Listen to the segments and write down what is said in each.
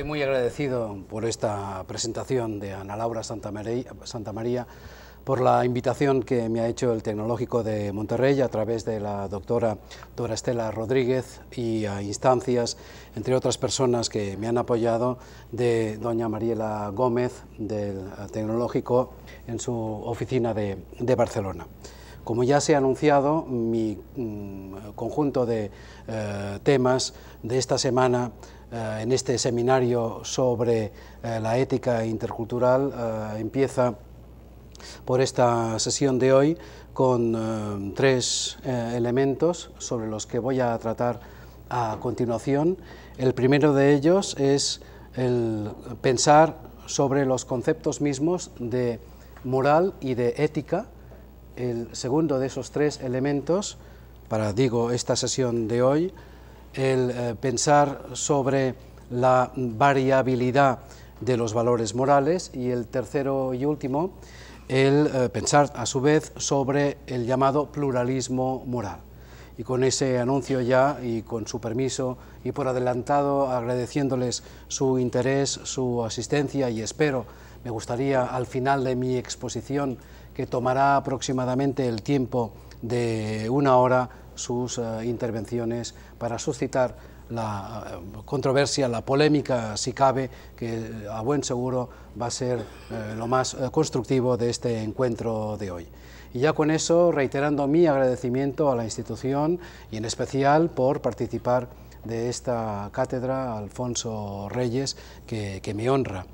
Estoy muy agradecido por esta presentación de Ana Laura Santa María, por la invitación que me ha hecho el Tecnológico de Monterrey a través de la doctora Dora Estela Rodríguez y a instancias, entre otras personas que me han apoyado, de doña Mariela Gómez del Tecnológico en su oficina de, Barcelona. Como ya se ha anunciado, mi mm, conjunto de eh, temas de esta semana eh, en este seminario sobre eh, la ética intercultural eh, empieza por esta sesión de hoy con tres elementos sobre los que voy a tratar a continuación. El primero de ellos es el pensar sobre los conceptos mismos de moral y de ética. El segundo de esos tres elementos para, digo, esta sesión de hoy el eh, pensar sobre la variabilidad de los valores morales y el tercero y último, el eh, pensar a su vez sobre el llamado pluralismo moral. Y con ese anuncio ya y con su permiso y por adelantado agradeciéndoles su interés, su asistencia y espero, me gustaría al final de mi exposición, que tomará aproximadamente el tiempo de una hora, sus eh, intervenciones para suscitar la eh, controversia, la polémica, si cabe, que eh, a buen seguro va a ser lo más constructivo de este encuentro de hoy. Y ya con eso, reiterando mi agradecimiento a la institución y en especial por participar de esta cátedra, Alfonso Reyes, que me honra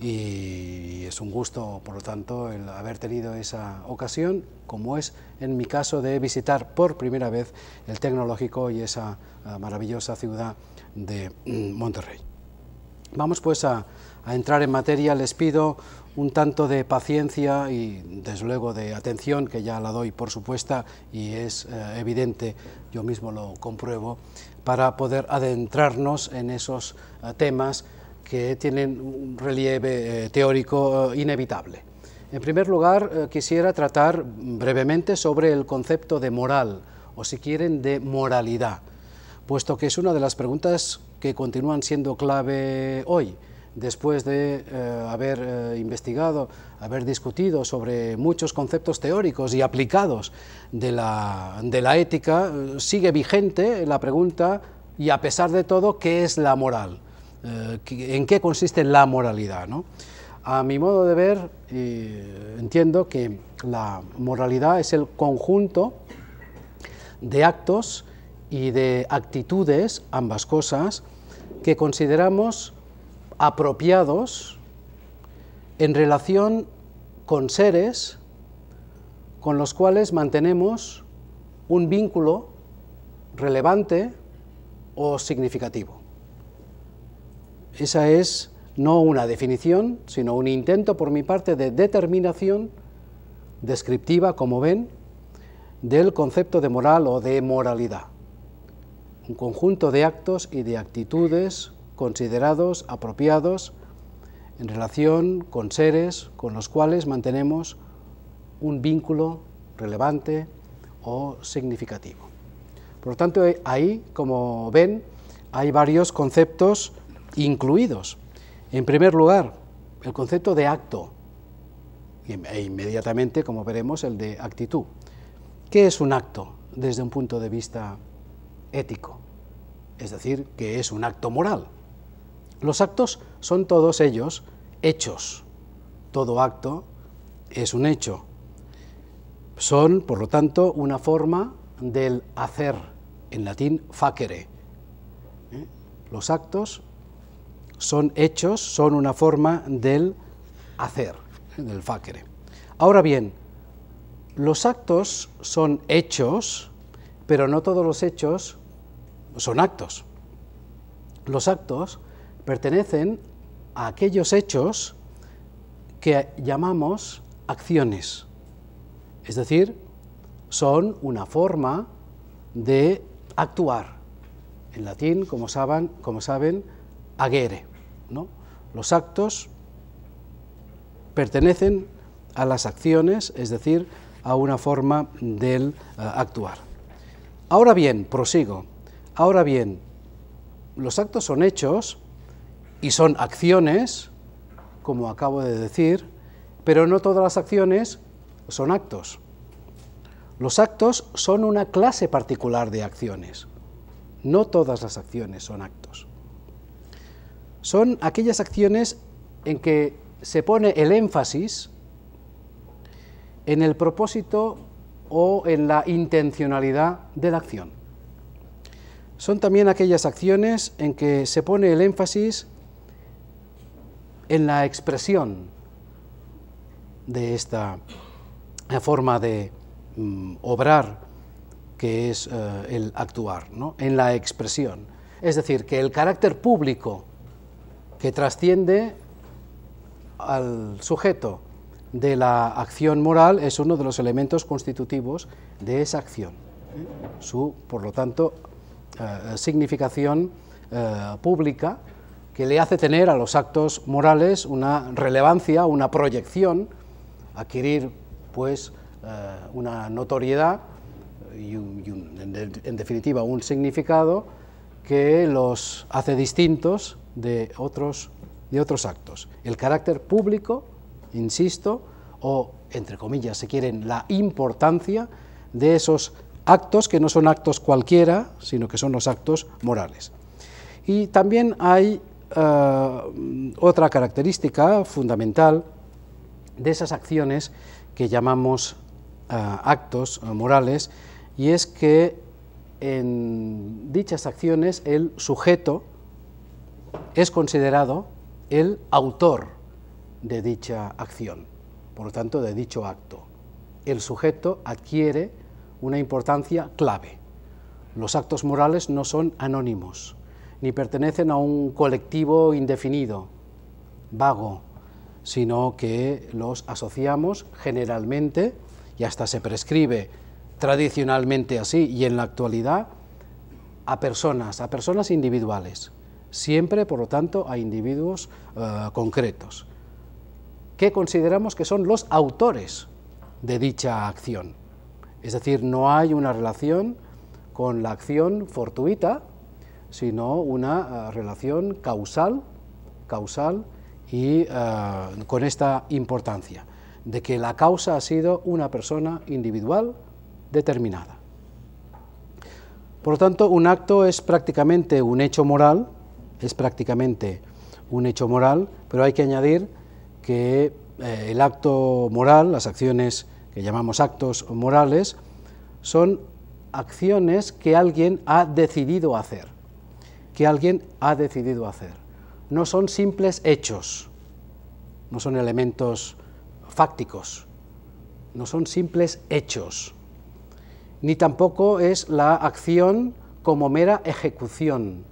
y es un gusto, por lo tanto, el haber tenido esa ocasión, como es en mi caso de visitar por primera vez el tecnológico y esa ah, maravillosa ciudad de mm, Monterrey. Vamos pues a, entrar en materia, les pido un tanto de paciencia y desde luego de atención, que ya la doy por supuesta y es eh, evidente, yo mismo lo compruebo, para poder adentrarnos en esos ah, temas que tienen un relieve eh, teórico eh, inevitable. En primer lugar, eh, quisiera tratar brevemente sobre el concepto de moral, o si quieren, de moralidad, puesto que es una de las preguntas que continúan siendo clave hoy, después de haber investigado, haber discutido sobre muchos conceptos teóricos y aplicados de la, de la ética, sigue vigente la pregunta, y a pesar de todo, ¿qué es la moral? Eh, en qué consiste la moralidad. A mi modo de ver, entiendo que la moralidad es el conjunto de actos y de actitudes, ambas cosas, que consideramos apropiados en relación con seres con los cuales mantenemos un vínculo relevante o significativo. Esa es no una definición, sino un intento por mi parte de determinación descriptiva, como ven, del concepto de moral o de moralidad. Un conjunto de actos y de actitudes considerados apropiados en relación con seres con los cuales mantenemos un vínculo relevante o significativo. Por lo tanto, ahí, como ven, hay varios conceptos incluidos. En primer lugar, el concepto de acto e inmediatamente, como veremos, el de actitud. ¿Qué es un acto desde un punto de vista ético? Es decir, ¿qué es un acto moral. Los actos son todos ellos hechos. Todo acto es un hecho. Son, por lo tanto, una forma del hacer, en latín facere. ¿Eh? Los actos son hechos, son una forma del hacer, del facere. Ahora bien, los actos son hechos, pero no todos los hechos son actos. Los actos pertenecen a aquellos hechos que llamamos acciones. Es decir, son una forma de actuar. En latín, como saben, como saben agere. ¿no? Los actos pertenecen a las acciones, es decir, a una forma del eh, actuar. Ahora bien, prosigo, ahora bien, los actos son hechos y son acciones, como acabo de decir, pero no todas las acciones son actos. Los actos son una clase particular de acciones. No todas las acciones son actos son aquellas acciones en que se pone el énfasis en el propósito o en la intencionalidad de la acción. Son también aquellas acciones en que se pone el énfasis en la expresión de esta forma de mm, obrar que es eh, el actuar, en la expresión. Es decir, que el carácter público que trasciende al sujeto de la acción moral es uno de los elementos constitutivos de esa acción, su, por lo tanto, eh, significación eh, pública que le hace tener a los actos morales una relevancia, una proyección, adquirir pues eh, una notoriedad y, en definitiva un significado que los hace distintos de otros, otros actos. El carácter público, insisto, o entre comillas, se quieren, la importancia de esos actos que no son actos cualquiera, sino que son los actos morales. Y también hay eh, otra característica fundamental de esas acciones que llamamos eh, actos morales, y es que en dichas acciones el sujeto es considerado el autor de dicha acción, por lo tanto, de dicho acto. El sujeto adquiere una importancia clave. Los actos morales no son anónimos, ni pertenecen a un colectivo indefinido, vago, sino que los asociamos generalmente, y hasta se prescribe tradicionalmente así y en la actualidad, a personas, a personas individuales siempre, por lo tanto, a individuos eh, concretos, que consideramos que son los autores de dicha acción. Es decir, no hay una relación con la acción fortuita, sino una eh, relación causal, causal y eh, con esta importancia, de que la causa ha sido una persona individual determinada. Por lo tanto, un acto es prácticamente un hecho moral es prácticamente un hecho moral, pero hay que añadir que eh, el acto moral, las acciones que llamamos actos morales, son acciones que alguien ha decidido hacer, que alguien ha decidido hacer. No son simples hechos, no son elementos fácticos, no son simples hechos, ni tampoco es la acción como mera ejecución,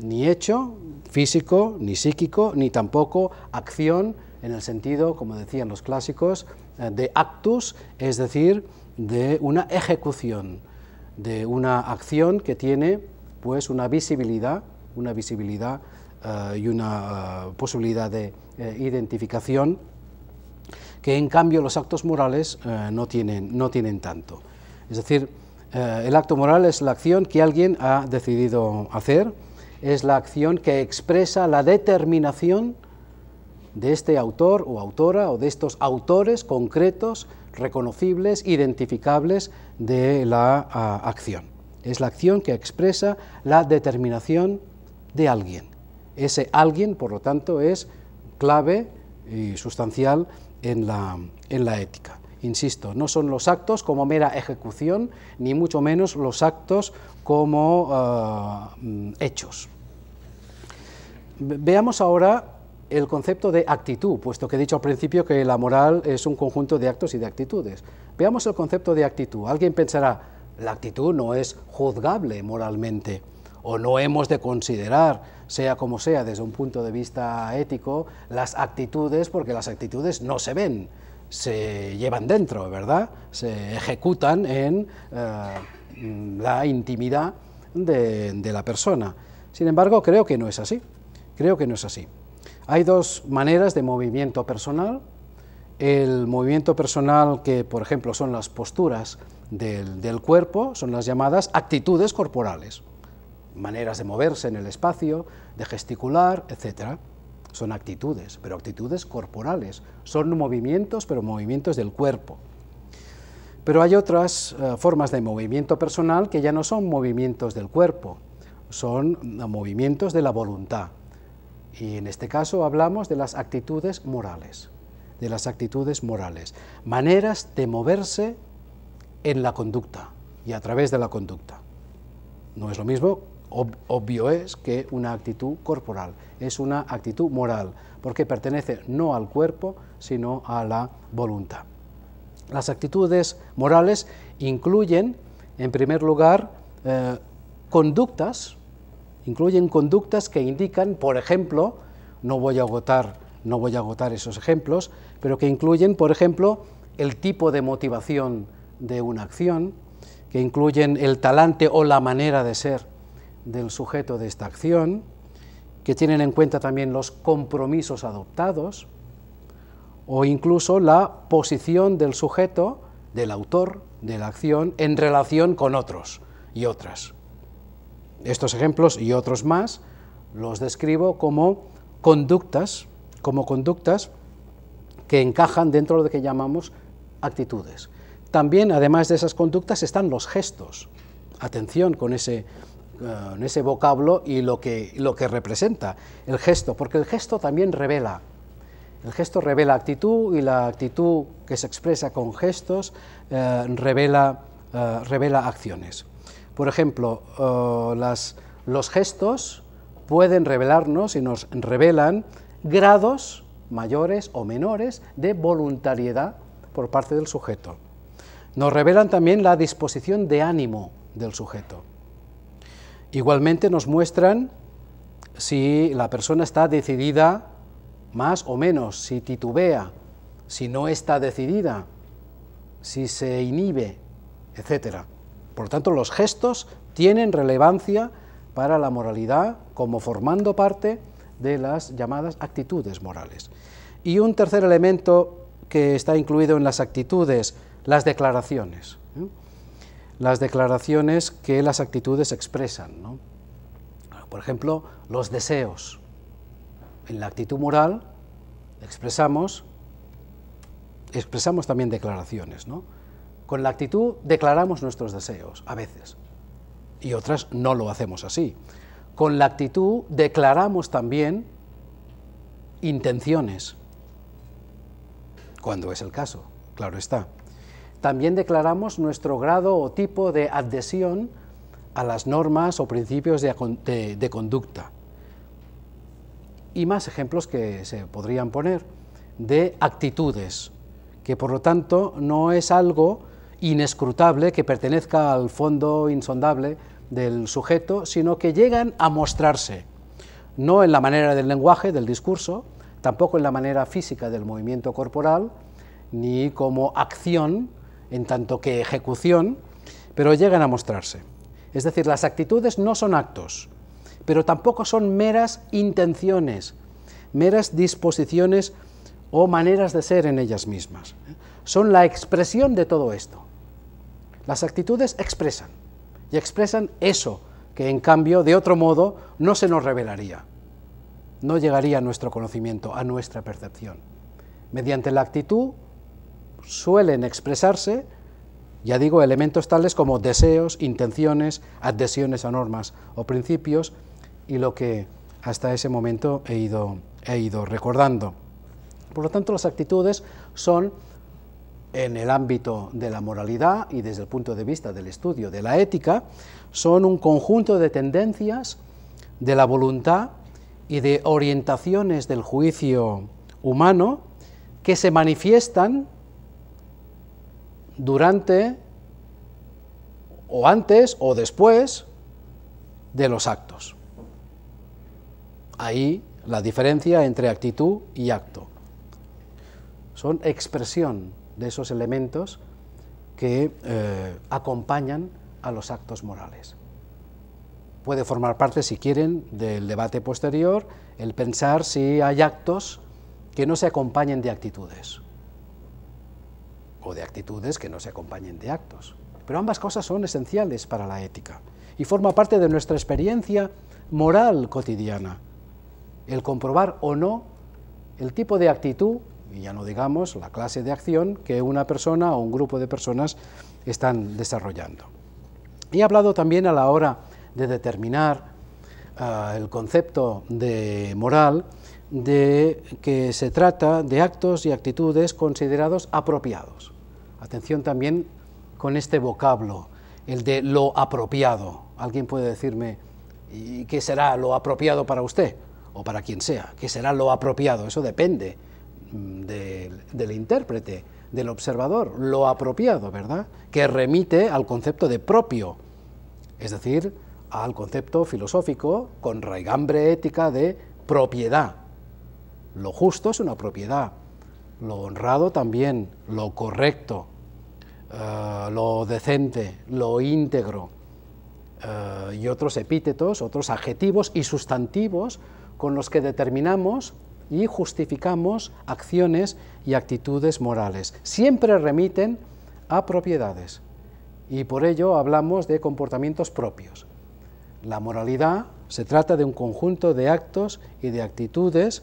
ni hecho físico, ni psíquico, ni tampoco acción en el sentido, como decían los clásicos, eh, de actus, es decir, de una ejecución, de una acción que tiene pues una visibilidad, una visibilidad eh, y una eh, posibilidad de identificación que en cambio los actos morales no, tienen, no tienen tanto. Es decir, el acto moral es la acción que alguien ha decidido hacer, es la acción que expresa la determinación de este autor o autora o de estos autores concretos, reconocibles, identificables de la ah, acción. Es la acción que expresa la determinación de alguien. Ese alguien, por lo tanto, es clave y sustancial en la, en la ética. Insisto, no son los actos como mera ejecución, ni mucho menos los actos como ah, mm, hechos. Veamos ahora el concepto de actitud, puesto que he dicho al principio que la moral es un conjunto de actos y de actitudes. Veamos el concepto de actitud. Alguien pensará, la actitud no es juzgable moralmente, o no hemos de considerar, sea como sea, desde un punto de vista ético, las actitudes, porque las actitudes no se ven, se llevan dentro, ¿verdad? Se ejecutan en... Eh, Mm, la intimidad de, la persona. Sin embargo, creo que no es así. Creo que no es así. Hay dos maneras de movimiento personal. El movimiento personal que, por ejemplo, son las posturas del, del, cuerpo, son las llamadas actitudes corporales, maneras de moverse en el espacio, de gesticular, etc. Son actitudes, pero actitudes corporales, son movimientos, pero movimientos del cuerpo. Pero hay otras eh, formas de movimiento personal que ya no son movimientos del cuerpo, son mm, movimientos de la voluntad. Y en este caso hablamos de las actitudes morales, de las actitudes morales, maneras de moverse en la conducta y a través de la conducta. No es lo mismo, obvio es, que una actitud corporal, es una actitud moral, porque pertenece no al cuerpo, sino a la voluntad. Las actitudes morales incluyen, en primer lugar, eh, conductas, incluyen conductas que indican, por ejemplo, no voy a agotar, no voy a agotar esos ejemplos, pero que incluyen, por ejemplo, el tipo de motivación de una acción, que incluyen el talante o la manera de ser del sujeto de esta acción, que tienen en cuenta también los compromisos adoptados, o incluso la posición del sujeto, del autor, de la acción, en relación con otros y otras. Estos ejemplos y otros más los describo como conductas, como conductas que encajan dentro de lo que llamamos actitudes. También, además de esas conductas, están los gestos. Atención con ese, ese vocablo y lo que, lo que representa el gesto, porque el gesto también revela, el gesto revela actitud y la actitud que se expresa con gestos eh, revela, eh, revela, acciones. Por ejemplo, eh, los gestos pueden revelarnos y nos revelan grados mayores o menores de voluntariedad por parte del sujeto. Nos revelan también la disposición de ánimo del sujeto. Igualmente nos muestran si la persona está decidida más o menos, si titubea, si no está decidida, si se inhibe, etc. Por lo tanto, los gestos tienen relevancia para la moralidad como formando parte de las llamadas actitudes morales. Y un tercer elemento que está incluido en las actitudes, las declaraciones. ¿eh? Las declaraciones que las actitudes expresan. Por ejemplo, los deseos en la actitud moral expresamos, expresamos también declaraciones, ¿no? Con la actitud declaramos nuestros deseos, a veces, y otras no lo hacemos así. Con la actitud declaramos también intenciones, cuando es el caso, claro está. También declaramos nuestro grado o tipo de adhesión a las normas o principios de, de conducta y más ejemplos que se podrían poner de actitudes, que por lo tanto no es algo inescrutable que pertenezca al fondo insondable del sujeto, sino que llegan a mostrarse, no en la manera del lenguaje, del discurso, tampoco en la manera física del movimiento corporal, ni como acción, en tanto que ejecución, pero llegan a mostrarse. Es decir, las actitudes no son actos, pero tampoco son meras intenciones, meras disposiciones o maneras de ser en ellas mismas. Son la expresión de todo esto. Las actitudes expresan, y expresan eso que en cambio de otro modo no se nos revelaría, no llegaría a nuestro conocimiento, a nuestra percepción. Mediante la actitud suelen expresarse, ya digo, elementos tales como deseos, intenciones, adhesiones a normas o principios, y lo que hasta ese momento he ido, recordando. Por lo tanto, las actitudes son en el ámbito de la moralidad y desde el punto de vista del estudio de la ética, son un conjunto de tendencias de la voluntad y de orientaciones del juicio humano que se manifiestan durante o antes o después de los actos. Ahí la diferencia entre actitud y acto. Son expresión de esos elementos que eh, acompañan a los actos morales. Puede formar parte, si quieren, del debate posterior el pensar si hay actos que no se acompañen de actitudes o de actitudes que no se acompañen de actos. Pero ambas cosas son esenciales para la ética y forma parte de nuestra experiencia moral cotidiana el comprobar o no el tipo de actitud, y ya no digamos la clase de acción, que una persona o un grupo de personas están desarrollando. He hablado también a la hora de determinar ah, el concepto de moral, de que se trata de actos y actitudes considerados apropiados. Atención también con este vocablo, el de lo apropiado. Alguien puede decirme, qué será lo apropiado para usted? o para quien sea, que será lo apropiado, eso depende mm, del, intérprete, del observador, lo apropiado, ¿verdad? Que remite al concepto de propio, es decir, al concepto filosófico con raigambre ética de propiedad. Lo justo es una propiedad, lo honrado también, lo correcto, eh, lo decente, lo íntegro, eh, y otros epítetos, otros adjetivos y sustantivos con los que determinamos y justificamos acciones y actitudes morales. Siempre remiten a propiedades y por ello hablamos de comportamientos propios. La moralidad se trata de un conjunto de actos y de actitudes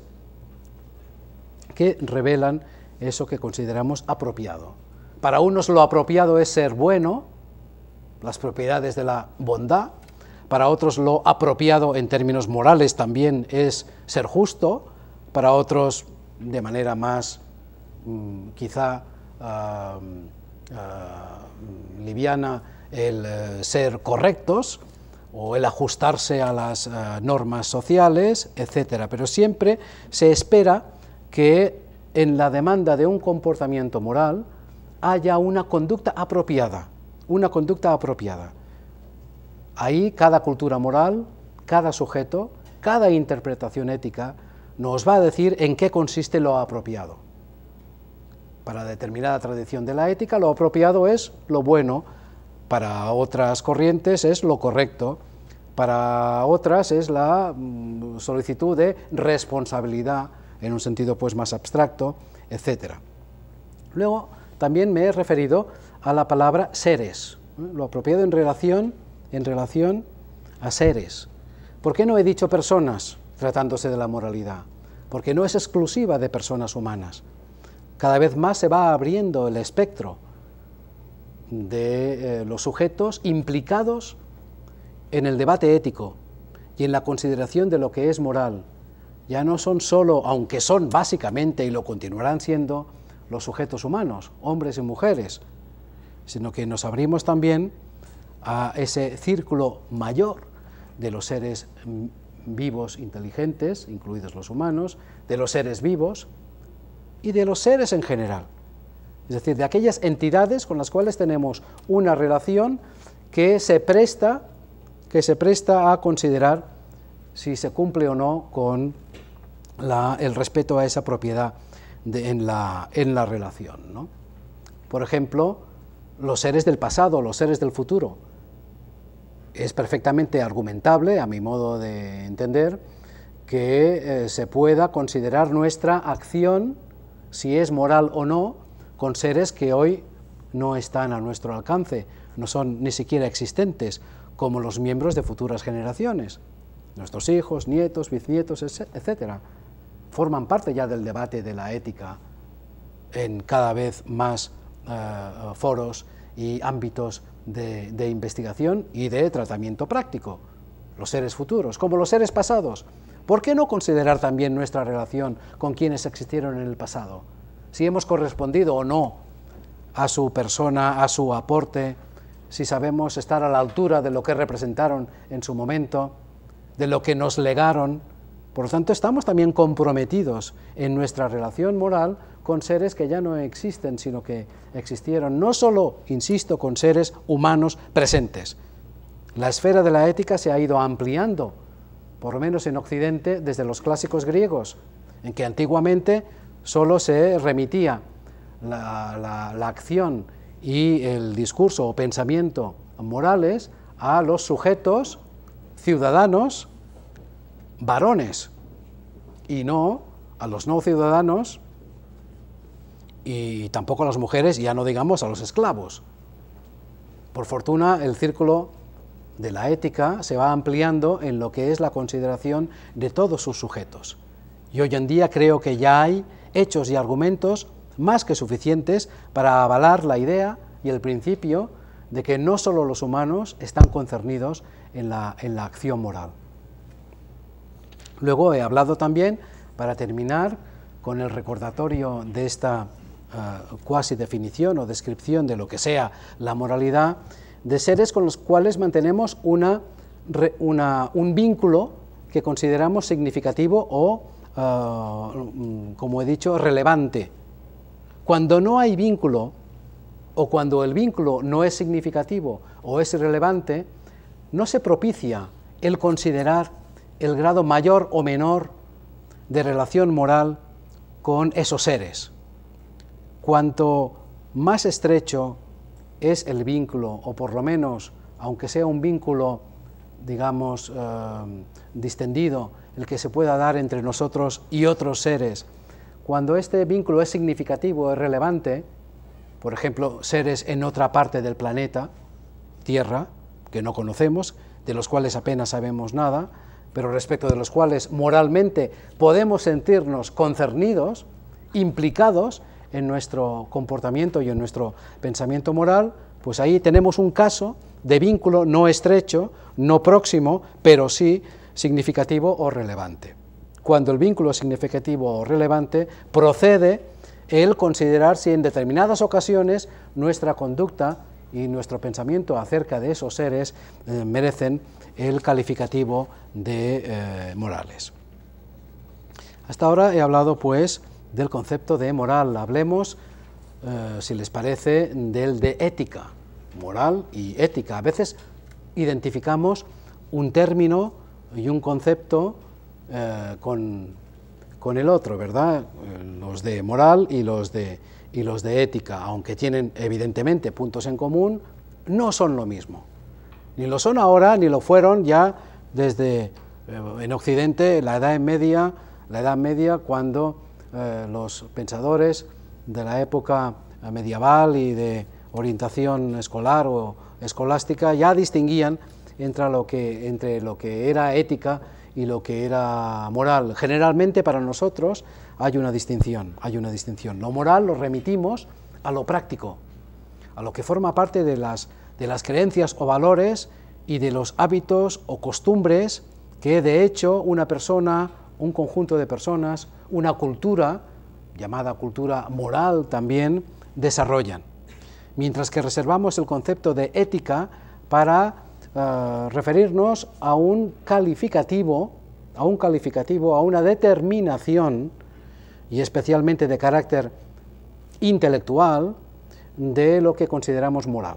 que revelan eso que consideramos apropiado. Para unos lo apropiado es ser bueno, las propiedades de la bondad, para otros lo apropiado en términos morales también es ser justo, para otros de manera más mm, quizá liviana el eh, ser correctos o el ajustarse a las eh, normas sociales, etcétera. Pero siempre se espera que en la demanda de un comportamiento moral haya una conducta apropiada, una conducta apropiada. Ahí cada cultura moral, cada sujeto, cada interpretación ética nos va a decir en qué consiste lo apropiado. Para determinada tradición de la ética, lo apropiado es lo bueno, para otras corrientes es lo correcto, para otras es la mm, solicitud de responsabilidad en un sentido pues más abstracto, etc. Luego también me he referido a la palabra seres, ¿eh? lo apropiado en relación en relación a seres. ¿Por qué no he dicho personas tratándose de la moralidad? Porque no es exclusiva de personas humanas. Cada vez más se va abriendo el espectro de eh, los sujetos implicados en el debate ético y en la consideración de lo que es moral. Ya no son solo, aunque son básicamente y lo continuarán siendo, los sujetos humanos, hombres y mujeres, sino que nos abrimos también a ese círculo mayor de los seres vivos inteligentes, incluidos los humanos, de los seres vivos y de los seres en general. Es decir, de aquellas entidades con las cuales tenemos una relación que se presta, que se presta a considerar si se cumple o no con el respeto a esa propiedad en, la, en, la, relación. Por ejemplo, los seres del pasado, los seres del futuro es perfectamente argumentable, a mi modo de entender, que eh, se pueda considerar nuestra acción, si es moral o no, con seres que hoy no están a nuestro alcance, no son ni siquiera existentes, como los miembros de futuras generaciones, nuestros hijos, nietos, bisnietos, etc. Forman parte ya del debate de la ética en cada vez más eh, foros y ámbitos de, investigación y de tratamiento práctico, los seres futuros, como los seres pasados. ¿Por qué no considerar también nuestra relación con quienes existieron en el pasado? Si hemos correspondido o no a su persona, a su aporte, si sabemos estar a la altura de lo que representaron en su momento, de lo que nos legaron. Por lo tanto, estamos también comprometidos en nuestra relación moral con seres que ya no existen, sino que existieron, no solo, insisto, con seres humanos presentes. La esfera de la ética se ha ido ampliando, por lo menos en Occidente, desde los clásicos griegos, en que antiguamente solo se remitía la, la acción y el discurso o pensamiento morales a los sujetos ciudadanos varones y no a los no ciudadanos y tampoco a las mujeres, ya no digamos a los esclavos. Por fortuna, el círculo de la ética se va ampliando en lo que es la consideración de todos sus sujetos. Y hoy en día creo que ya hay hechos y argumentos más que suficientes para avalar la idea y el principio de que no solo los humanos están concernidos en la, en la acción moral. Luego he hablado también, para terminar, con el recordatorio de esta eh, cuasi definición o descripción de lo que sea la moralidad, de seres con los cuales mantenemos un vínculo que consideramos significativo o, eh, como he dicho, relevante. Cuando no hay vínculo, o cuando el vínculo no es significativo o es relevante, no se propicia el considerar el grado mayor o menor de relación moral con esos seres. Cuanto más estrecho es el vínculo, o por lo menos, aunque sea un vínculo, digamos, eh, distendido, el que se pueda dar entre nosotros y otros seres, cuando este vínculo es significativo, es relevante, por ejemplo, seres en otra parte del planeta, Tierra, que no conocemos, de los cuales apenas sabemos nada, pero respecto de los cuales moralmente podemos sentirnos concernidos, implicados, en nuestro comportamiento y en nuestro pensamiento moral, pues ahí tenemos un caso de vínculo no estrecho, no próximo, pero sí significativo o relevante. Cuando el vínculo significativo o relevante, procede el considerar si en determinadas ocasiones nuestra conducta y nuestro pensamiento acerca de esos seres eh, merecen el calificativo de eh, morales. Hasta ahora he hablado pues del concepto de moral. Hablemos, eh, si les parece, del de ética. Moral y ética. A veces identificamos un término y un concepto eh, con, el otro, ¿verdad? Eh, los de moral y los de, y los de ética, aunque tienen evidentemente puntos en común, no son lo mismo. Ni lo son ahora, ni lo fueron ya desde en Occidente, la Edad Media, la Edad Media cuando eh, los pensadores de la época eh, medieval y de orientación escolar o escolástica ya distinguían entre lo que, entre lo que era ética y lo que era moral. Generalmente para nosotros hay una distinción, hay una distinción. Lo moral lo remitimos a lo práctico, a lo que forma parte de las, de las creencias o valores y de los hábitos o costumbres que de hecho una persona, un conjunto de personas una cultura, llamada cultura moral también, desarrollan. Mientras que reservamos el concepto de ética para eh, referirnos a un calificativo, a un calificativo, a una determinación, y especialmente de carácter intelectual, de lo que consideramos moral.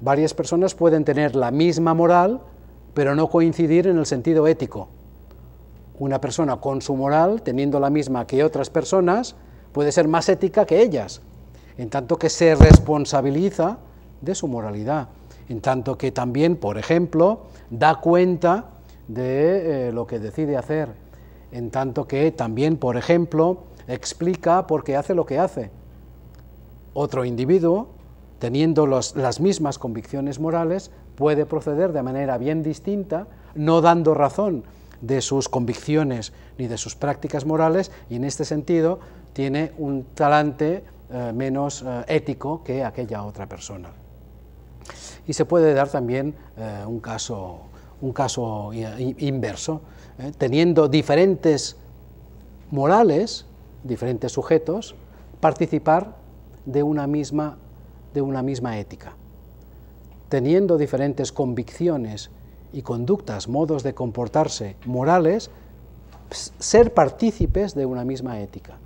Varias personas pueden tener la misma moral, pero no coincidir en el sentido ético. Una persona con su moral, teniendo la misma que otras personas, puede ser más ética que ellas, en tanto que se responsabiliza de su moralidad, en tanto que también, por ejemplo, da cuenta de eh, lo que decide hacer, en tanto que también, por ejemplo, explica por qué hace lo que hace. Otro individuo, teniendo las mismas convicciones morales, puede proceder de manera bien distinta, no dando razón de sus convicciones ni de sus prácticas morales y en este sentido tiene un talante eh, menos eh, ético que aquella otra persona. Y se puede dar también eh, un caso, un caso inverso. Teniendo diferentes morales, diferentes sujetos, participar de una misma, de una misma ética. Teniendo diferentes convicciones y conductas, modos de comportarse morales, ser partícipes de una misma ética.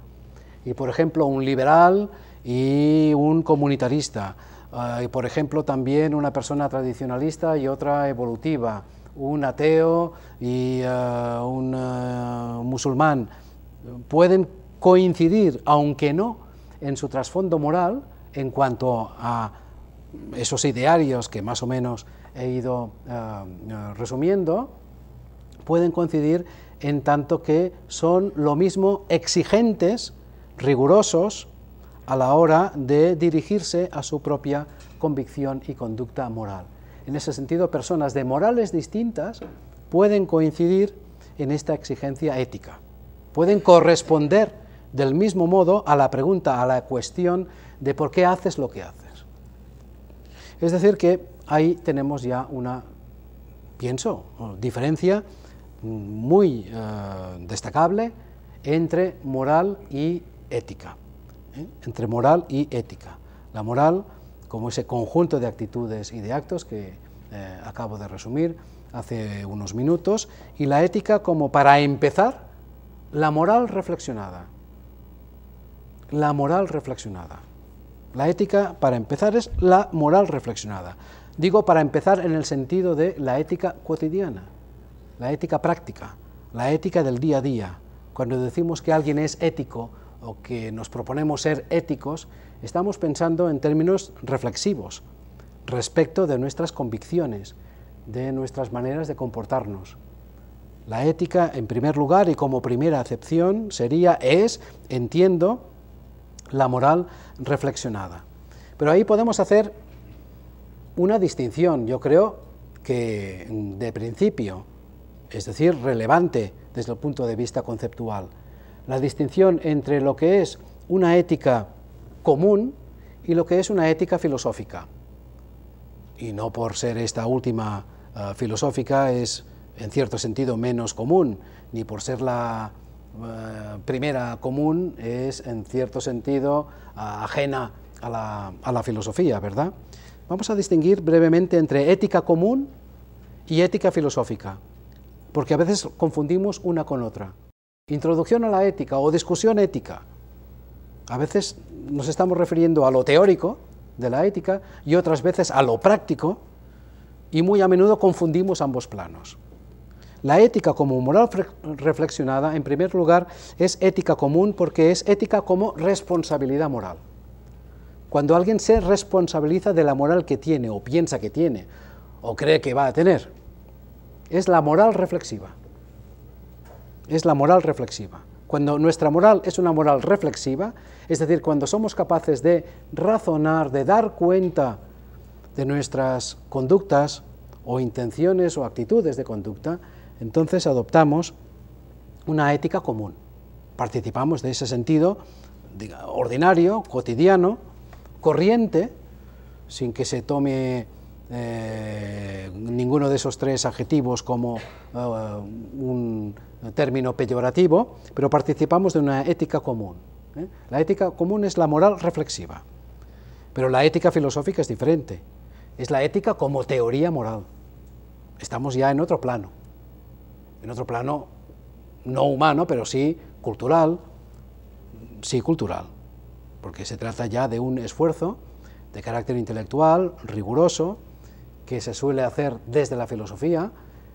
Y por ejemplo, un liberal y un comunitarista, ah, y por ejemplo también una persona tradicionalista y otra evolutiva, un ateo y ah, ah, un musulmán, pueden coincidir, aunque no, en su trasfondo moral en cuanto a esos idearios que más o menos he ido eh, eh, resumiendo, pueden coincidir en tanto que son lo mismo exigentes, rigurosos, a la hora de dirigirse a su propia convicción y conducta moral. En ese sentido, personas de morales distintas pueden coincidir en esta exigencia ética, pueden corresponder del mismo modo a la pregunta, a la cuestión de por qué haces lo que haces. Es decir, que ahí tenemos ya una, pienso, diferencia muy eh, destacable entre moral y ética. ¿eh? Entre moral y ética. La moral, como ese conjunto de actitudes y de actos que eh, acabo de resumir hace unos minutos, y la ética como para empezar, la moral reflexionada. La moral reflexionada. La ética, para empezar, es la moral reflexionada. Digo para empezar en el sentido de la ética cotidiana, la ética práctica, la ética del día a día. Cuando decimos que alguien es ético o que nos proponemos ser éticos, estamos pensando en términos reflexivos respecto de nuestras convicciones, de nuestras maneras de comportarnos. La ética, en primer lugar y como primera acepción, sería, es, entiendo, la moral reflexionada. Pero ahí podemos hacer una distinción, yo creo, que de principio, es decir, relevante desde el punto de vista conceptual. La distinción entre lo que es una ética común y lo que es una ética filosófica. Y no por ser esta última eh, filosófica es, en cierto sentido, menos común, ni por ser la eh, primera común es, en cierto sentido, ajena a la, a la, filosofía, ¿verdad? Vamos a distinguir brevemente entre ética común y ética filosófica, porque a veces confundimos una con otra. Introducción a la ética o discusión ética. A veces nos estamos refiriendo a lo teórico de la ética y otras veces a lo práctico y muy a menudo confundimos ambos planos. La ética como moral reflexionada, en primer lugar, es ética común porque es ética como responsabilidad moral. Cuando alguien se responsabiliza de la moral que tiene o piensa que tiene o cree que va a tener, es la moral reflexiva. Es la moral reflexiva. Cuando nuestra moral es una moral reflexiva, es decir, cuando somos capaces de razonar, de dar cuenta de nuestras conductas o intenciones o actitudes de conducta, entonces adoptamos una ética común. Participamos de ese sentido ordinario, cotidiano, corriente, sin que se tome eh, ninguno de esos tres adjetivos como eh, un término peyorativo, pero participamos de una ética común. ¿eh? La ética común es la moral reflexiva, pero la ética filosófica es diferente. Es la ética como teoría moral. Estamos ya en otro plano, en otro plano no humano, pero sí cultural, sí cultural porque se trata ya de un esfuerzo de carácter intelectual, riguroso, que se suele hacer desde la filosofía,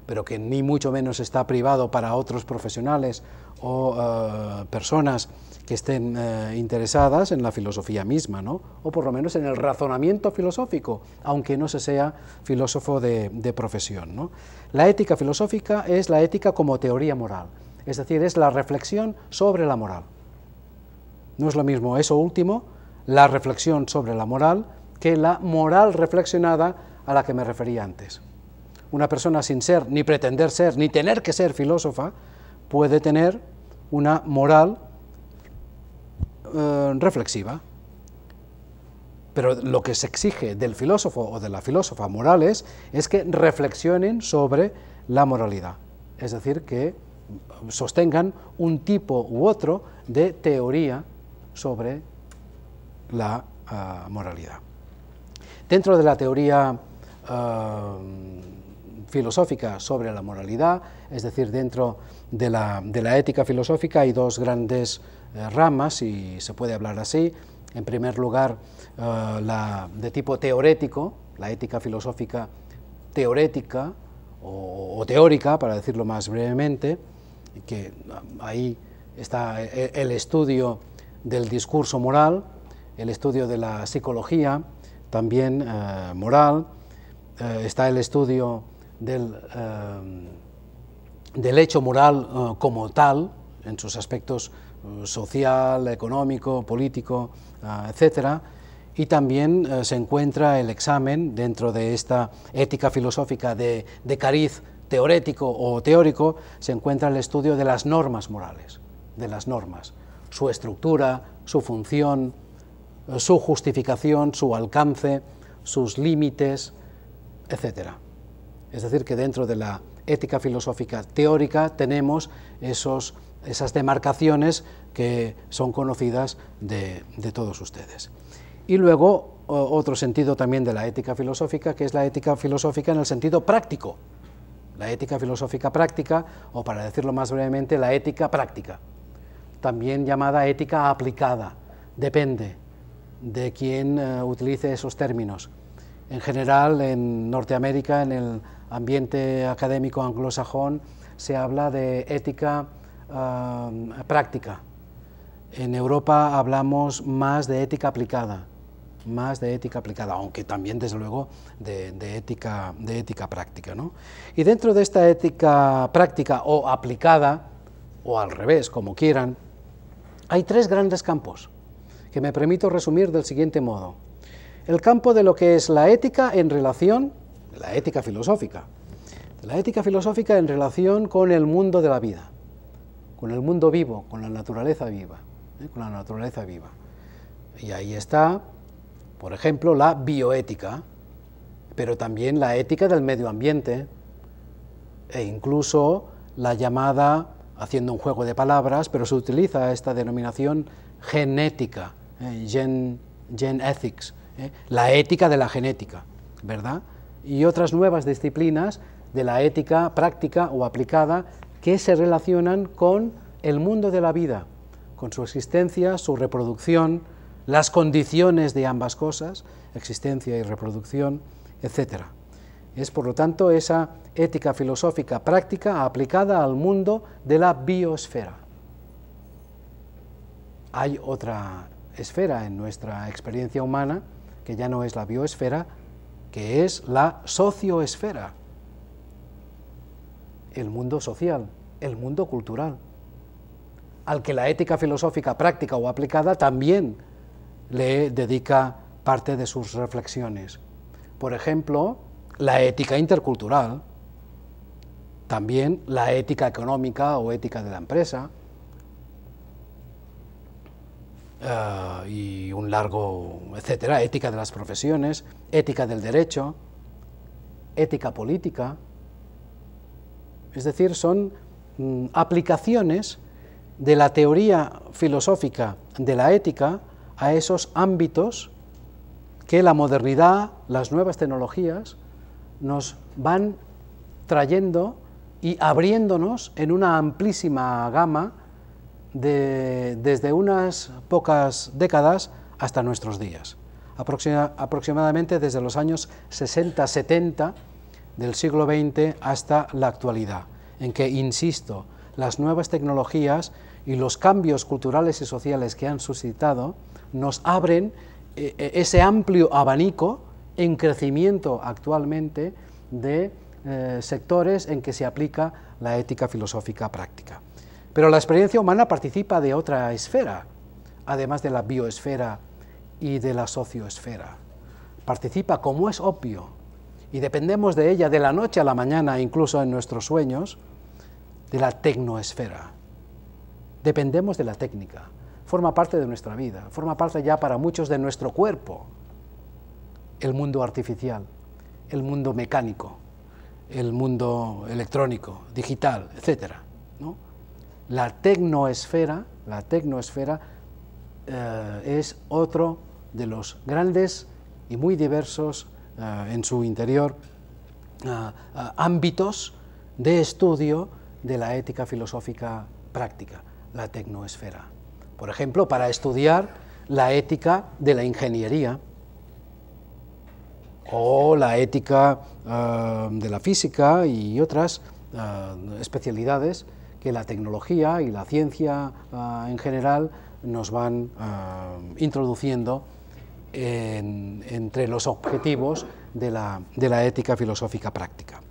pero que ni mucho menos está privado para otros profesionales o eh, personas que estén eh, interesadas en la filosofía misma, o por lo menos en el razonamiento filosófico, aunque no se sea filósofo de, profesión. La ética filosófica es la ética como teoría moral, es decir, es la reflexión sobre la moral. No es lo mismo eso último, la reflexión sobre la moral, que la moral reflexionada a la que me refería antes. Una persona sin ser, ni pretender ser, ni tener que ser filósofa, puede tener una moral eh, reflexiva. Pero lo que se exige del filósofo o de la filósofa morales es que reflexionen sobre la moralidad, es decir, que sostengan un tipo u otro de teoría sobre la eh, moralidad. Dentro de la teoría eh, filosófica sobre la moralidad, es decir, dentro de la, ética filosófica hay dos grandes eh, ramas, si se puede hablar así. En primer lugar, la de tipo teorético, la ética filosófica teorética o, teórica, para decirlo más brevemente, que ah, ahí está el estudio del discurso moral, el estudio de la psicología, también eh, moral, eh, está el estudio del, eh, hecho moral como tal, en sus aspectos social, económico, político, etc. Y también se encuentra el examen dentro de esta ética filosófica de, de cariz teorético o teórico, se encuentra el estudio de las normas morales, de las normas su estructura, su función, eh, su justificación, su alcance, sus límites, etc. Es decir, que dentro de la ética filosófica teórica tenemos esas demarcaciones que son conocidas de todos ustedes. Y luego otro sentido también de la ética filosófica, que es la ética filosófica en el sentido práctico. La ética filosófica práctica, o para decirlo más brevemente, la ética práctica también llamada ética aplicada. Depende de quién eh, utilice esos términos. En general, en Norteamérica, en el ambiente académico anglosajón, se habla de ética ah, práctica. En Europa hablamos más de ética aplicada, más de ética aplicada, aunque también, desde luego, de, ética, de ética práctica. Y dentro de esta ética práctica o aplicada, o al revés, como quieran, hay tres grandes campos que me permito resumir del siguiente modo. El campo de lo que es la ética en relación, la ética filosófica, la ética filosófica en relación con el mundo de la vida, con el mundo vivo, con la naturaleza viva, ¿eh? con la naturaleza viva. Y ahí está, por ejemplo, la bioética, pero también la ética del medio ambiente e incluso la llamada haciendo un juego de palabras, pero se utiliza esta denominación genética, eh, gen, ethics, eh, la ética de la genética, ¿verdad? Y otras nuevas disciplinas de la ética práctica o aplicada que se relacionan con el mundo de la vida, con su existencia, su reproducción, las condiciones de ambas cosas, existencia y reproducción, etc. Es por lo tanto esa ética filosófica práctica aplicada al mundo de la biosfera. Hay otra esfera en nuestra experiencia humana, que ya no es la biosfera, que es la socioesfera, el mundo social, el mundo cultural, al que la ética filosófica práctica o aplicada también le dedica parte de sus reflexiones. Por ejemplo, la ética intercultural, también la ética económica o ética de la empresa. Ah, y un largo, etcétera, ética de las profesiones, ética del derecho, ética política. Es decir, son mm, aplicaciones de la teoría filosófica de la ética a esos ámbitos que la modernidad, las nuevas tecnologías, nos van trayendo y abriéndonos en una amplísima gama de, desde unas pocas décadas hasta nuestros días, aproximadamente desde los años 60-70 del siglo XX hasta la actualidad, en que, insisto, las nuevas tecnologías y los cambios culturales y sociales que han suscitado nos abren eh, eh, ese amplio abanico en crecimiento actualmente de eh, sectores en que se aplica la ética filosófica práctica. Pero la experiencia humana participa de otra esfera, además de la bioesfera y de la sociosfera. Participa, como es obvio, y dependemos de ella de la noche a la mañana, incluso en nuestros sueños, de la tecnoesfera. Dependemos de la técnica, forma parte de nuestra vida, forma parte ya para muchos de nuestro cuerpo, el mundo artificial, el mundo mecánico el mundo electrónico, digital, etcétera. La tecnoesfera, la tecnoesfera eh, es otro de los grandes y muy diversos eh, en su interior eh, ámbitos de estudio de la ética filosófica práctica, la tecnoesfera. Por ejemplo, para estudiar la ética de la ingeniería, o la ética ah, de la física y otras ah, especialidades que la tecnología y la ciencia ah, en general nos van introduciendo entre los objetivos de la, ética filosófica práctica.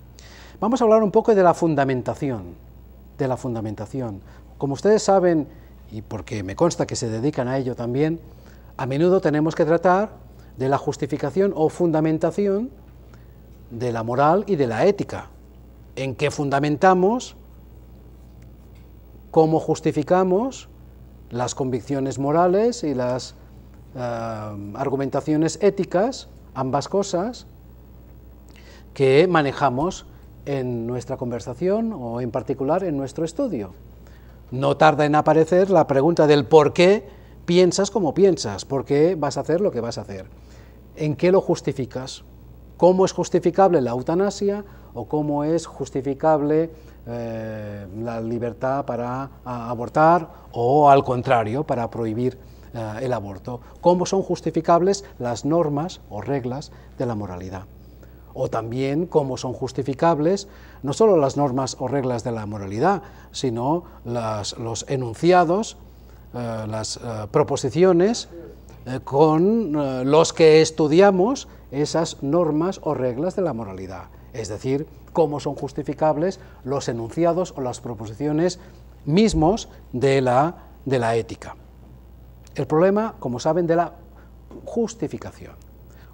Vamos a hablar un poco de la fundamentación, de la fundamentación. Como ustedes saben, y porque me consta que se dedican a ello también, a menudo tenemos que tratar de la justificación o fundamentación de la moral y de la ética, en qué fundamentamos, cómo justificamos las convicciones morales y las eh, argumentaciones éticas, ambas cosas, que manejamos en nuestra conversación o en particular en nuestro estudio. No tarda en aparecer la pregunta del por qué piensas como piensas, porque vas a hacer lo que vas a hacer, en qué lo justificas, cómo es justificable la eutanasia o cómo es justificable eh, la libertad para ah, abortar o al contrario, para prohibir eh, el aborto, cómo son justificables las normas o reglas de la moralidad o también cómo son justificables no solo las normas o reglas de la moralidad, sino los enunciados eh, las eh, proposiciones eh, con los que estudiamos esas normas o reglas de la moralidad, es decir, cómo son justificables los enunciados o las proposiciones mismos de la, de la ética. El problema, como saben, de la justificación,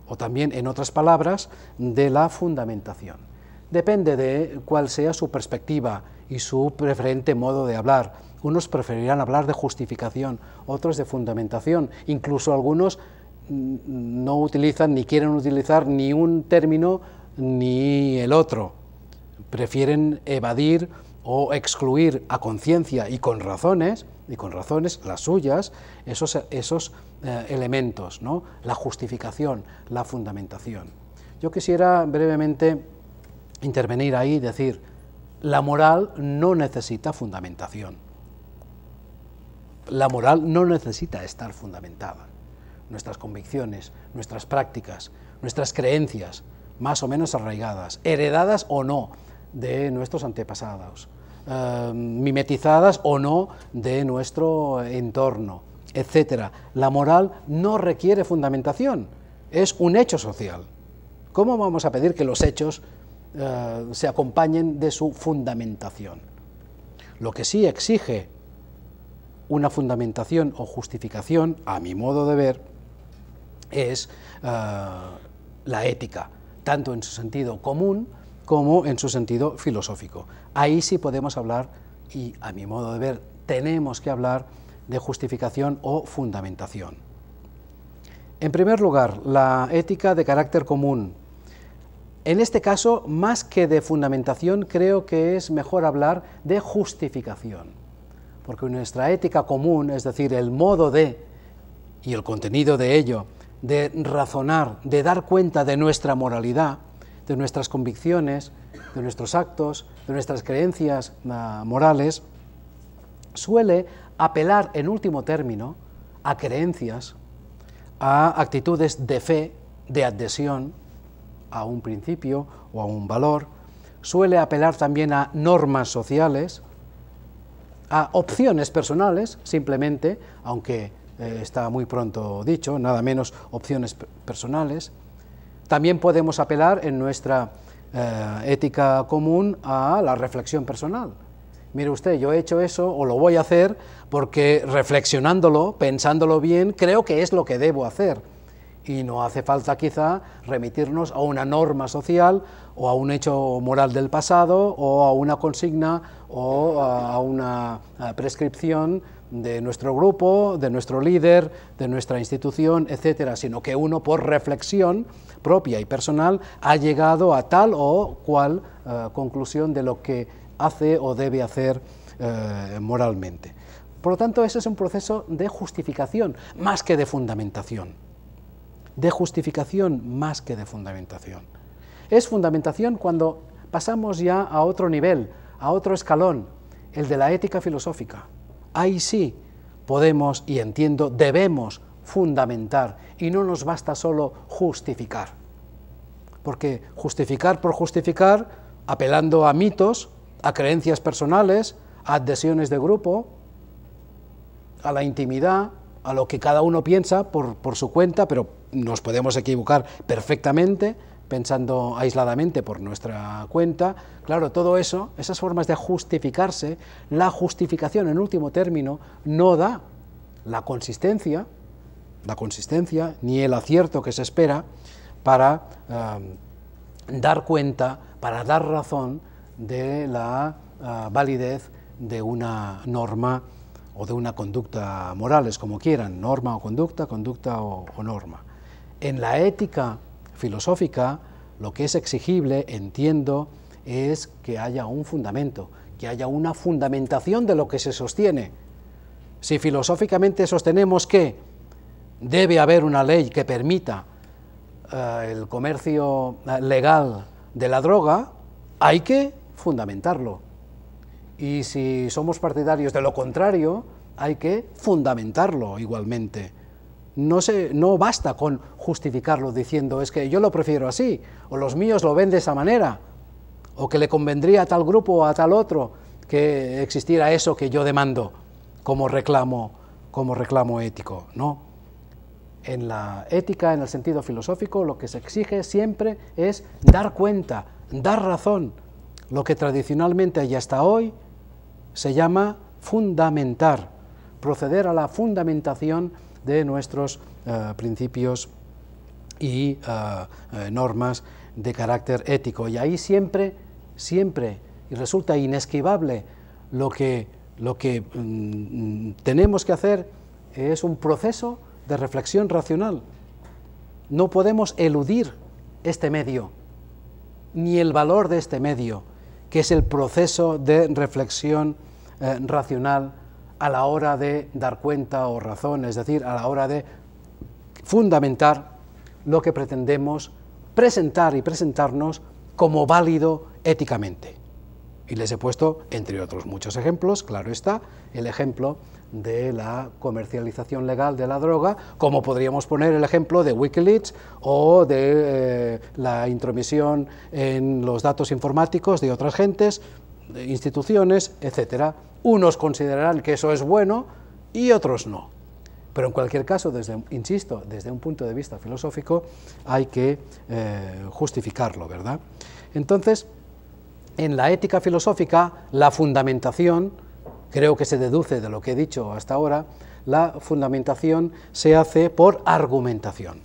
o también, en otras palabras, de la fundamentación. Depende de cuál sea su perspectiva y su preferente modo de hablar unos preferirán hablar de justificación, otros de fundamentación, incluso algunos mm, no utilizan ni quieren utilizar ni un término ni el otro. Prefieren evadir o excluir a conciencia y con razones, y con razones las suyas, esos, esos eh, elementos, ¿no? la justificación, la fundamentación. Yo quisiera brevemente intervenir ahí y decir, la moral no necesita fundamentación. La moral no necesita estar fundamentada. Nuestras convicciones, nuestras prácticas, nuestras creencias, más o menos arraigadas, heredadas o no de nuestros antepasados, eh, mimetizadas o no de nuestro entorno, etc. La moral no requiere fundamentación, es un hecho social. ¿Cómo vamos a pedir que los hechos eh, se acompañen de su fundamentación? Lo que sí exige una fundamentación o justificación, a mi modo de ver, es eh, la ética, tanto en su sentido común como en su sentido filosófico. Ahí sí podemos hablar, y a mi modo de ver, tenemos que hablar de justificación o fundamentación. En primer lugar, la ética de carácter común. En este caso, más que de fundamentación, creo que es mejor hablar de justificación porque nuestra ética común, es decir, el modo de y el contenido de ello, de razonar, de dar cuenta de nuestra moralidad, de nuestras convicciones, de nuestros actos, de nuestras creencias ah, morales, suele apelar en último término a creencias, a actitudes de fe, de adhesión a un principio o a un valor, suele apelar también a normas sociales, a opciones personales, simplemente, aunque eh, está muy pronto dicho, nada menos opciones personales. También podemos apelar en nuestra eh, ética común a la reflexión personal. Mire usted, yo he hecho eso o lo voy a hacer porque reflexionándolo, pensándolo bien, creo que es lo que debo hacer y no hace falta quizá remitirnos a una norma social o a un hecho moral del pasado o a una consigna o a una prescripción de nuestro grupo, de nuestro líder, de nuestra institución, etcétera, sino que uno por reflexión propia y personal ha llegado a tal o cual eh, conclusión de lo que hace o debe hacer eh, moralmente. Por lo tanto, ese es un proceso de justificación más que de fundamentación de justificación más que de fundamentación. Es fundamentación cuando pasamos ya a otro nivel, a otro escalón, el de la ética filosófica. Ahí sí podemos y entiendo, debemos fundamentar y no nos basta solo justificar. Porque justificar por justificar, apelando a mitos, a creencias personales, a adhesiones de grupo, a la intimidad, a lo que cada uno piensa por, su cuenta, pero nos podemos equivocar perfectamente pensando aisladamente por nuestra cuenta. Claro, todo eso, esas formas de justificarse, la justificación en último término no da la consistencia, la consistencia ni el acierto que se espera para eh, dar cuenta, para dar razón de la eh, validez de una norma o de una conducta moral, es como quieran, norma o conducta, conducta o, norma. En la ética filosófica, lo que es exigible, entiendo, es que haya un fundamento, que haya una fundamentación de lo que se sostiene. Si filosóficamente sostenemos que debe haber una ley que permita eh, el comercio eh, legal de la droga, hay que fundamentarlo. Y si somos partidarios de lo contrario, hay que fundamentarlo igualmente. No, se, no basta con justificarlo diciendo es que yo lo prefiero así, o los míos lo ven de esa manera, o que le convendría a tal grupo o a tal otro que existiera eso que yo demando como reclamo, como reclamo ético. No. En la ética, en el sentido filosófico, lo que se exige siempre es dar cuenta, dar razón, lo que tradicionalmente y hasta hoy se llama fundamentar, proceder a la fundamentación de nuestros eh, principios y eh, eh, normas de carácter ético. Y ahí siempre, siempre, y resulta inesquivable, lo que, lo que mm, tenemos que hacer es un proceso de reflexión racional. No podemos eludir este medio, ni el valor de este medio, que es el proceso de reflexión eh, racional a la hora de dar cuenta o razón, es decir, a la hora de fundamentar lo que pretendemos presentar y presentarnos como válido éticamente. Y les he puesto, entre otros muchos ejemplos, claro está, el ejemplo de la comercialización legal de la droga, como podríamos poner el ejemplo de Wikileaks o de eh, la intromisión en los datos informáticos de otras gentes, instituciones, etcétera. Unos considerarán que eso es bueno y otros no. Pero en cualquier caso, desde, insisto, desde un punto de vista filosófico hay que eh, justificarlo, ¿verdad? Entonces, en la ética filosófica, la fundamentación, creo que se deduce de lo que he dicho hasta ahora, la fundamentación se hace por argumentación.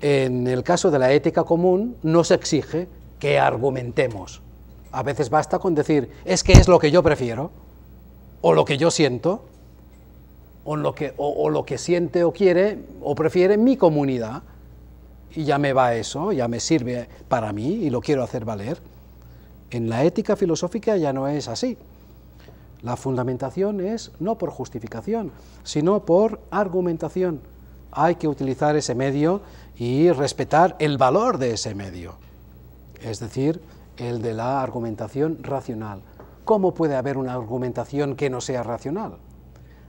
En el caso de la ética común, no se exige que argumentemos. A veces basta con decir, es que es lo que yo prefiero, o lo que yo siento, o lo que, lo que siente o quiere o prefiere mi comunidad, y ya me va eso, ya me sirve para mí y lo quiero hacer valer. En la ética filosófica ya no es así. La fundamentación es no por justificación, sino por argumentación. Hay que utilizar ese medio y respetar el valor de ese medio. Es decir, el de la argumentación racional. ¿Cómo puede haber una argumentación que no sea racional?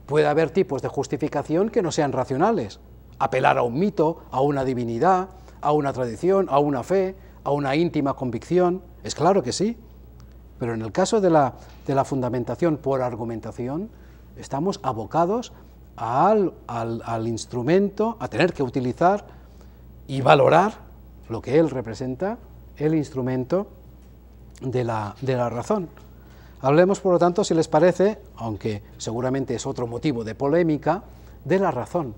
Puede haber tipos de justificación que no sean racionales. Apelar a un mito, a una divinidad, a una tradición, a una fe, a una íntima convicción. Es claro que sí. Pero en el caso de la, fundamentación por argumentación, estamos abocados al instrumento, a tener que utilizar y valorar lo que él representa, el instrumento de la, razón. Hablemos, por lo tanto, si les parece, aunque seguramente es otro motivo de polémica, de la razón.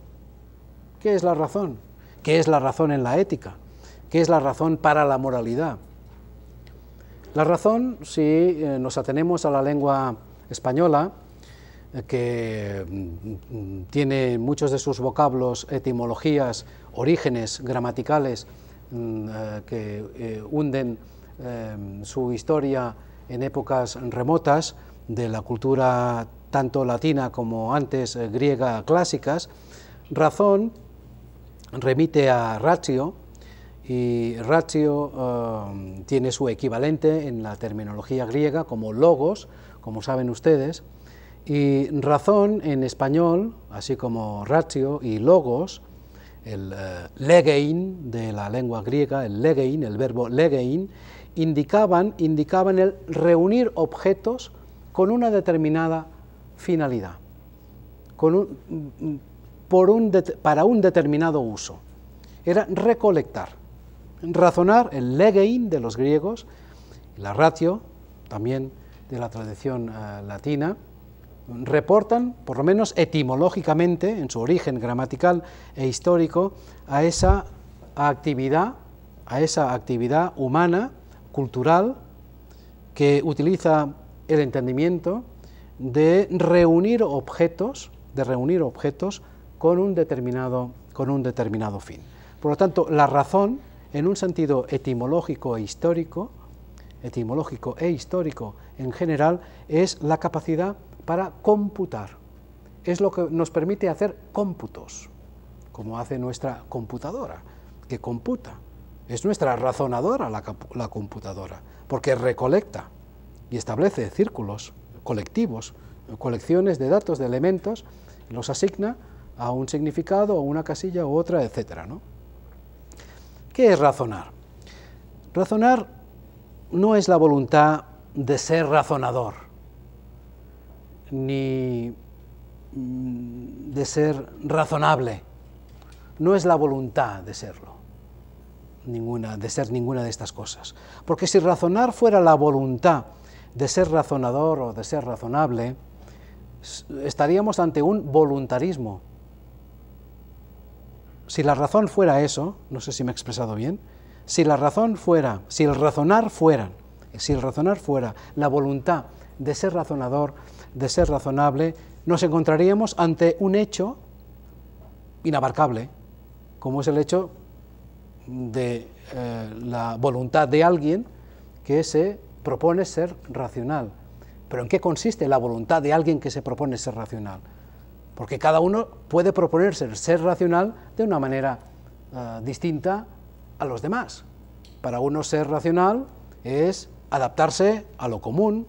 ¿Qué es la razón? ¿Qué es la razón en la ética? ¿Qué es la razón para la moralidad? La razón, si eh, nos atenemos a la lengua española, eh, que mm, mm, tiene muchos de sus vocablos, etimologías, orígenes gramaticales mm, eh, que hunden Em, su historia en épocas remotas de la cultura tanto latina como antes eh, griega clásicas, razón remite a ratio y ratio em, tiene su equivalente en la terminología griega como logos, como saben ustedes, y razón en español, así como ratio y logos, el eh, legein de la lengua griega, el legein, el verbo legein, indicaban, indicaban el reunir objetos con una determinada finalidad, con por un, para un determinado uso. Era recolectar, razonar, el legein de los griegos, la ratio también de la tradición eh, latina, reportan, por lo menos etimológicamente, en su origen gramatical e histórico, a esa actividad, a esa actividad humana cultural que utiliza el entendimiento de reunir objetos, de reunir objetos con un determinado, con un determinado fin. Por lo tanto, la razón, en un sentido etimológico e histórico, etimológico e histórico en general, es la capacidad para computar. Es lo que nos permite hacer cómputos, como hace nuestra computadora, que computa. Es nuestra razonadora la, computadora, porque recolecta y establece círculos colectivos, colecciones de datos, de elementos, los asigna a un significado, a una casilla u otra, etc. ¿Qué es razonar? Razonar no es la voluntad de ser razonador, ni mm, de ser razonable, no es la voluntad de serlo ninguna, de ser ninguna de estas cosas. Porque si razonar fuera la voluntad de ser razonador o de ser razonable, estaríamos ante un voluntarismo. Si la razón fuera eso, no sé si me he expresado bien, si la razón fuera, si el razonar fuera, si el razonar fuera la voluntad de ser razonador, de ser razonable, nos encontraríamos ante un hecho inabarcable, como es el hecho de eh, la voluntad de alguien que se propone ser racional. Pero ¿en qué consiste la voluntad de alguien que se propone ser racional? Porque cada uno puede proponerse ser racional de una manera eh, distinta a los demás. Para uno ser racional es adaptarse a lo común,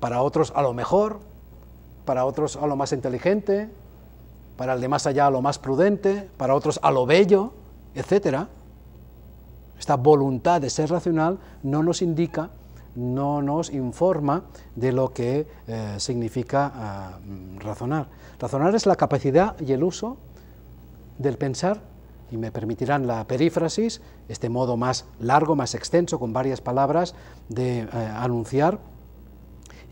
para otros a lo mejor, para otros a lo más inteligente, para el de más allá a lo más prudente, para otros a lo bello, etcétera esta voluntad de ser racional no nos indica, no nos informa de lo que eh, significa ah, razonar. Razonar es la capacidad y el uso del pensar, y me permitirán la perífrasis, este modo más largo, más extenso, con varias palabras, de eh, anunciar,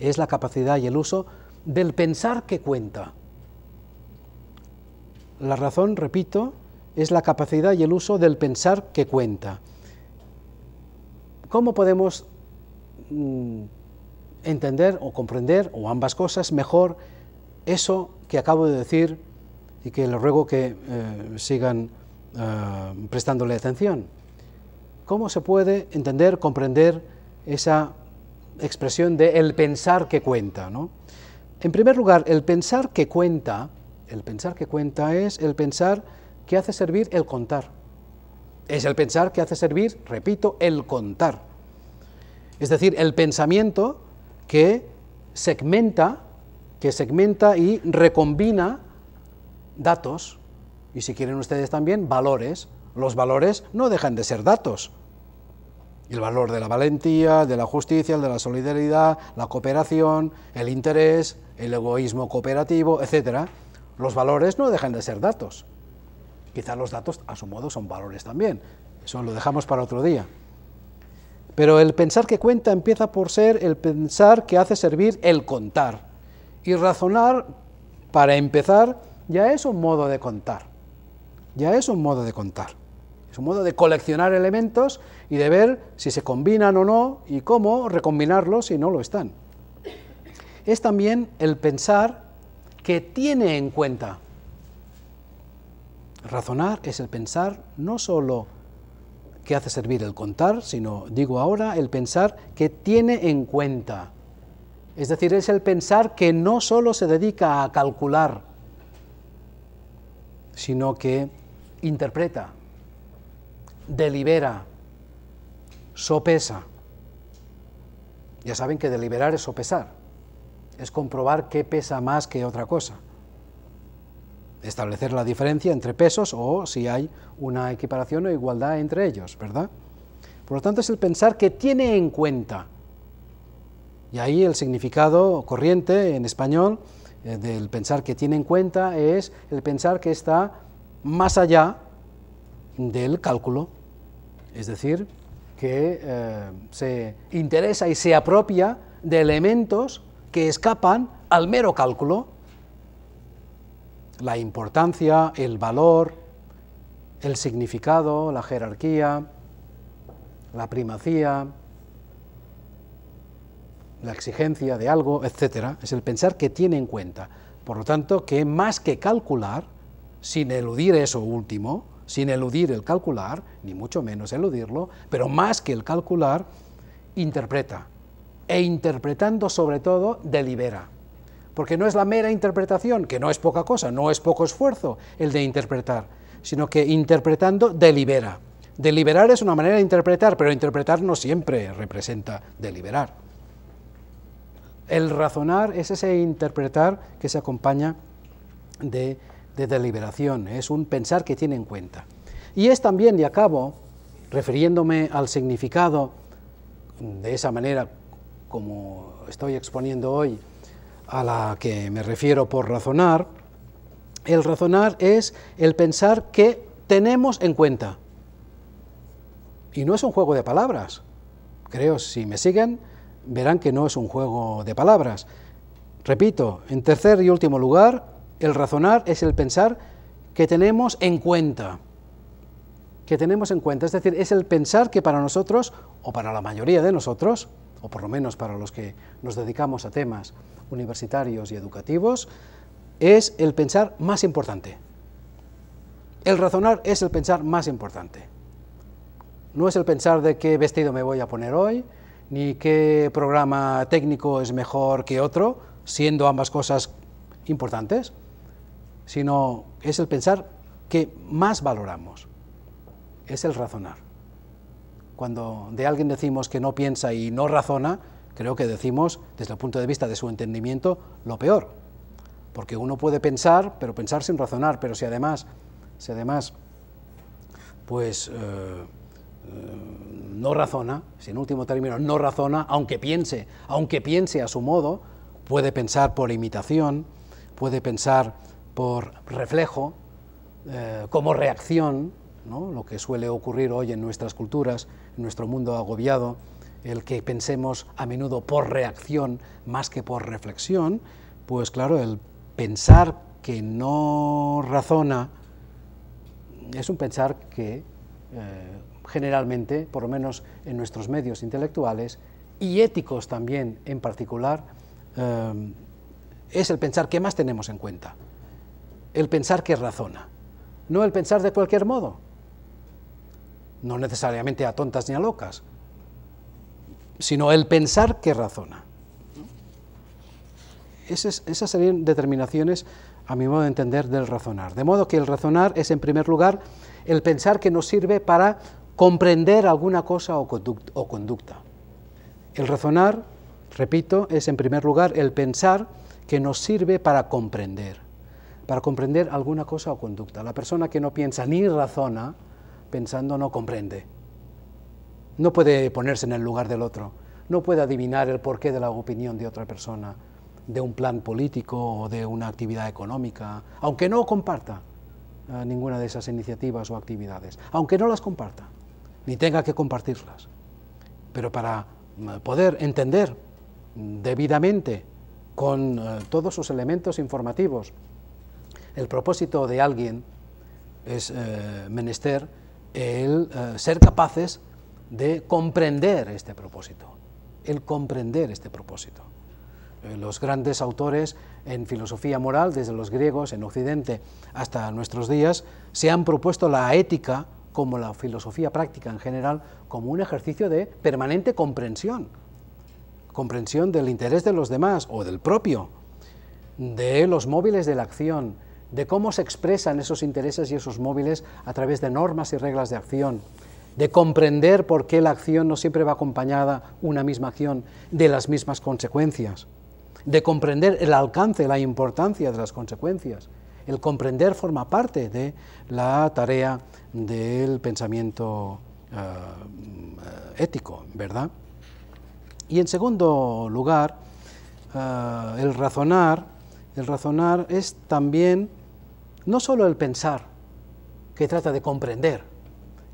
es la capacidad y el uso del pensar que cuenta. La razón, repito, es la capacidad y el uso del pensar que cuenta. ¿Cómo podemos mm, entender o comprender, o ambas cosas, mejor eso que acabo de decir y que les ruego que eh, sigan eh, prestándole atención? ¿Cómo se puede entender, comprender esa expresión de el pensar que cuenta? ¿no? En primer lugar, el pensar que cuenta, el pensar que cuenta es el pensar que hace servir el contar. Es el pensar que hace servir, repito, el contar. Es decir, el pensamiento que segmenta, que segmenta y recombina datos, y si quieren ustedes también, valores. Los valores no dejan de ser datos. El valor de la valentía, de la justicia, el de la solidaridad, la cooperación, el interés, el egoísmo cooperativo, etc. Los valores no dejan de ser datos. Quizás los datos, a su modo, son valores también. Eso lo dejamos para otro día. Pero el pensar que cuenta empieza por ser el pensar que hace servir el contar. Y razonar, para empezar, ya es un modo de contar. Ya es un modo de contar. Es un modo de coleccionar elementos y de ver si se combinan o no y cómo recombinarlos si no lo están. Es también el pensar que tiene en cuenta Razonar es el pensar no solo que hace servir el contar, sino, digo ahora, el pensar que tiene en cuenta. Es decir, es el pensar que no solo se dedica a calcular, sino que interpreta, delibera, sopesa. Ya saben que deliberar es sopesar, es comprobar qué pesa más que otra cosa establecer la diferencia entre pesos o si hay una equiparación o igualdad entre ellos, ¿verdad? Por lo tanto, es el pensar que tiene en cuenta. Y ahí el significado corriente en español eh, del pensar que tiene en cuenta es el pensar que está más allá del cálculo, es decir, que eh, se interesa y se apropia de elementos que escapan al mero cálculo, la importancia, el valor, el significado, la jerarquía, la primacía, la exigencia de algo, etcétera, es el pensar que tiene en cuenta. Por lo tanto, que más que calcular, sin eludir eso último, sin eludir el calcular, ni mucho menos eludirlo, pero más que el calcular, interpreta. E interpretando sobre todo, delibera porque no es la mera interpretación, que no es poca cosa, no es poco esfuerzo el de interpretar, sino que interpretando delibera. Deliberar es una manera de interpretar, pero interpretar no siempre representa deliberar. El razonar es ese interpretar que se acompaña de, deliberación, es un pensar que tiene en cuenta. Y es también, y acabo, refiriéndome al significado de esa manera como estoy exponiendo hoy, a la que me refiero por razonar, el razonar es el pensar que tenemos en cuenta. Y no es un juego de palabras. Creo, si me siguen, verán que no es un juego de palabras. Repito, en tercer y último lugar, el razonar es el pensar que tenemos en cuenta. Que tenemos en cuenta, es decir, es el pensar que para nosotros, o para la mayoría de nosotros, o por lo menos para los que nos dedicamos a temas universitarios y educativos es el pensar más importante. El razonar es el pensar más importante. No es el pensar de qué vestido me voy a poner hoy, ni qué programa técnico es mejor que otro, siendo ambas cosas importantes, sino es el pensar que más valoramos, es el razonar. Cuando de alguien decimos que no piensa y no razona, creo que decimos, desde el punto de vista de su entendimiento, lo peor. Porque uno puede pensar, pero pensar sin razonar, pero si además, si además pues eh, eh, no razona, si en último término no razona, aunque piense, aunque piense a su modo, puede pensar por imitación, puede pensar por reflejo, eh, como reacción, ¿no? lo que suele ocurrir hoy en nuestras culturas, en nuestro mundo agobiado, el que pensemos a menudo por reacción más que por reflexión, pues claro, el pensar que no razona es un pensar que eh, generalmente, por lo menos en nuestros medios intelectuales y éticos también en particular, eh, es el pensar que más tenemos en cuenta, el pensar que razona, no el pensar de cualquier modo, no necesariamente a tontas ni a locas, sino el pensar que razona. Esas, serían determinaciones, a mi modo de entender, del razonar. De modo que el razonar es, en primer lugar, el pensar que nos sirve para comprender alguna cosa o conducta. El razonar, repito, es, en primer lugar, el pensar que nos sirve para comprender, para comprender alguna cosa o conducta. La persona que no piensa ni razona, pensando no comprende. No puede ponerse en el lugar del otro, no puede adivinar el porqué de la opinión de otra persona, de un plan político o de una actividad económica, aunque no comparta eh, ninguna de esas iniciativas o actividades, aunque no las comparta, ni tenga que compartirlas. Pero para mm, poder entender debidamente con eh, todos sus elementos informativos el propósito de alguien, es eh, menester el ser capaces de comprender este propósito, el comprender este propósito. Eh, los grandes autores en filosofía moral, desde los griegos en Occidente hasta nuestros días, se han propuesto la ética como la filosofía práctica en general, como un ejercicio de permanente comprensión, comprensión del interés de los demás o del propio, de los móviles de la acción, de cómo se expresan esos intereses y esos móviles a través de normas y reglas de acción, de comprender por qué la acción no siempre va acompañada, una misma acción, de las mismas consecuencias, de comprender el alcance, la importancia de las consecuencias. El comprender forma parte de la tarea del pensamiento eh, ético, ¿verdad? Y en segundo lugar, eh, el razonar, el razonar es también no solo el pensar, que trata de comprender,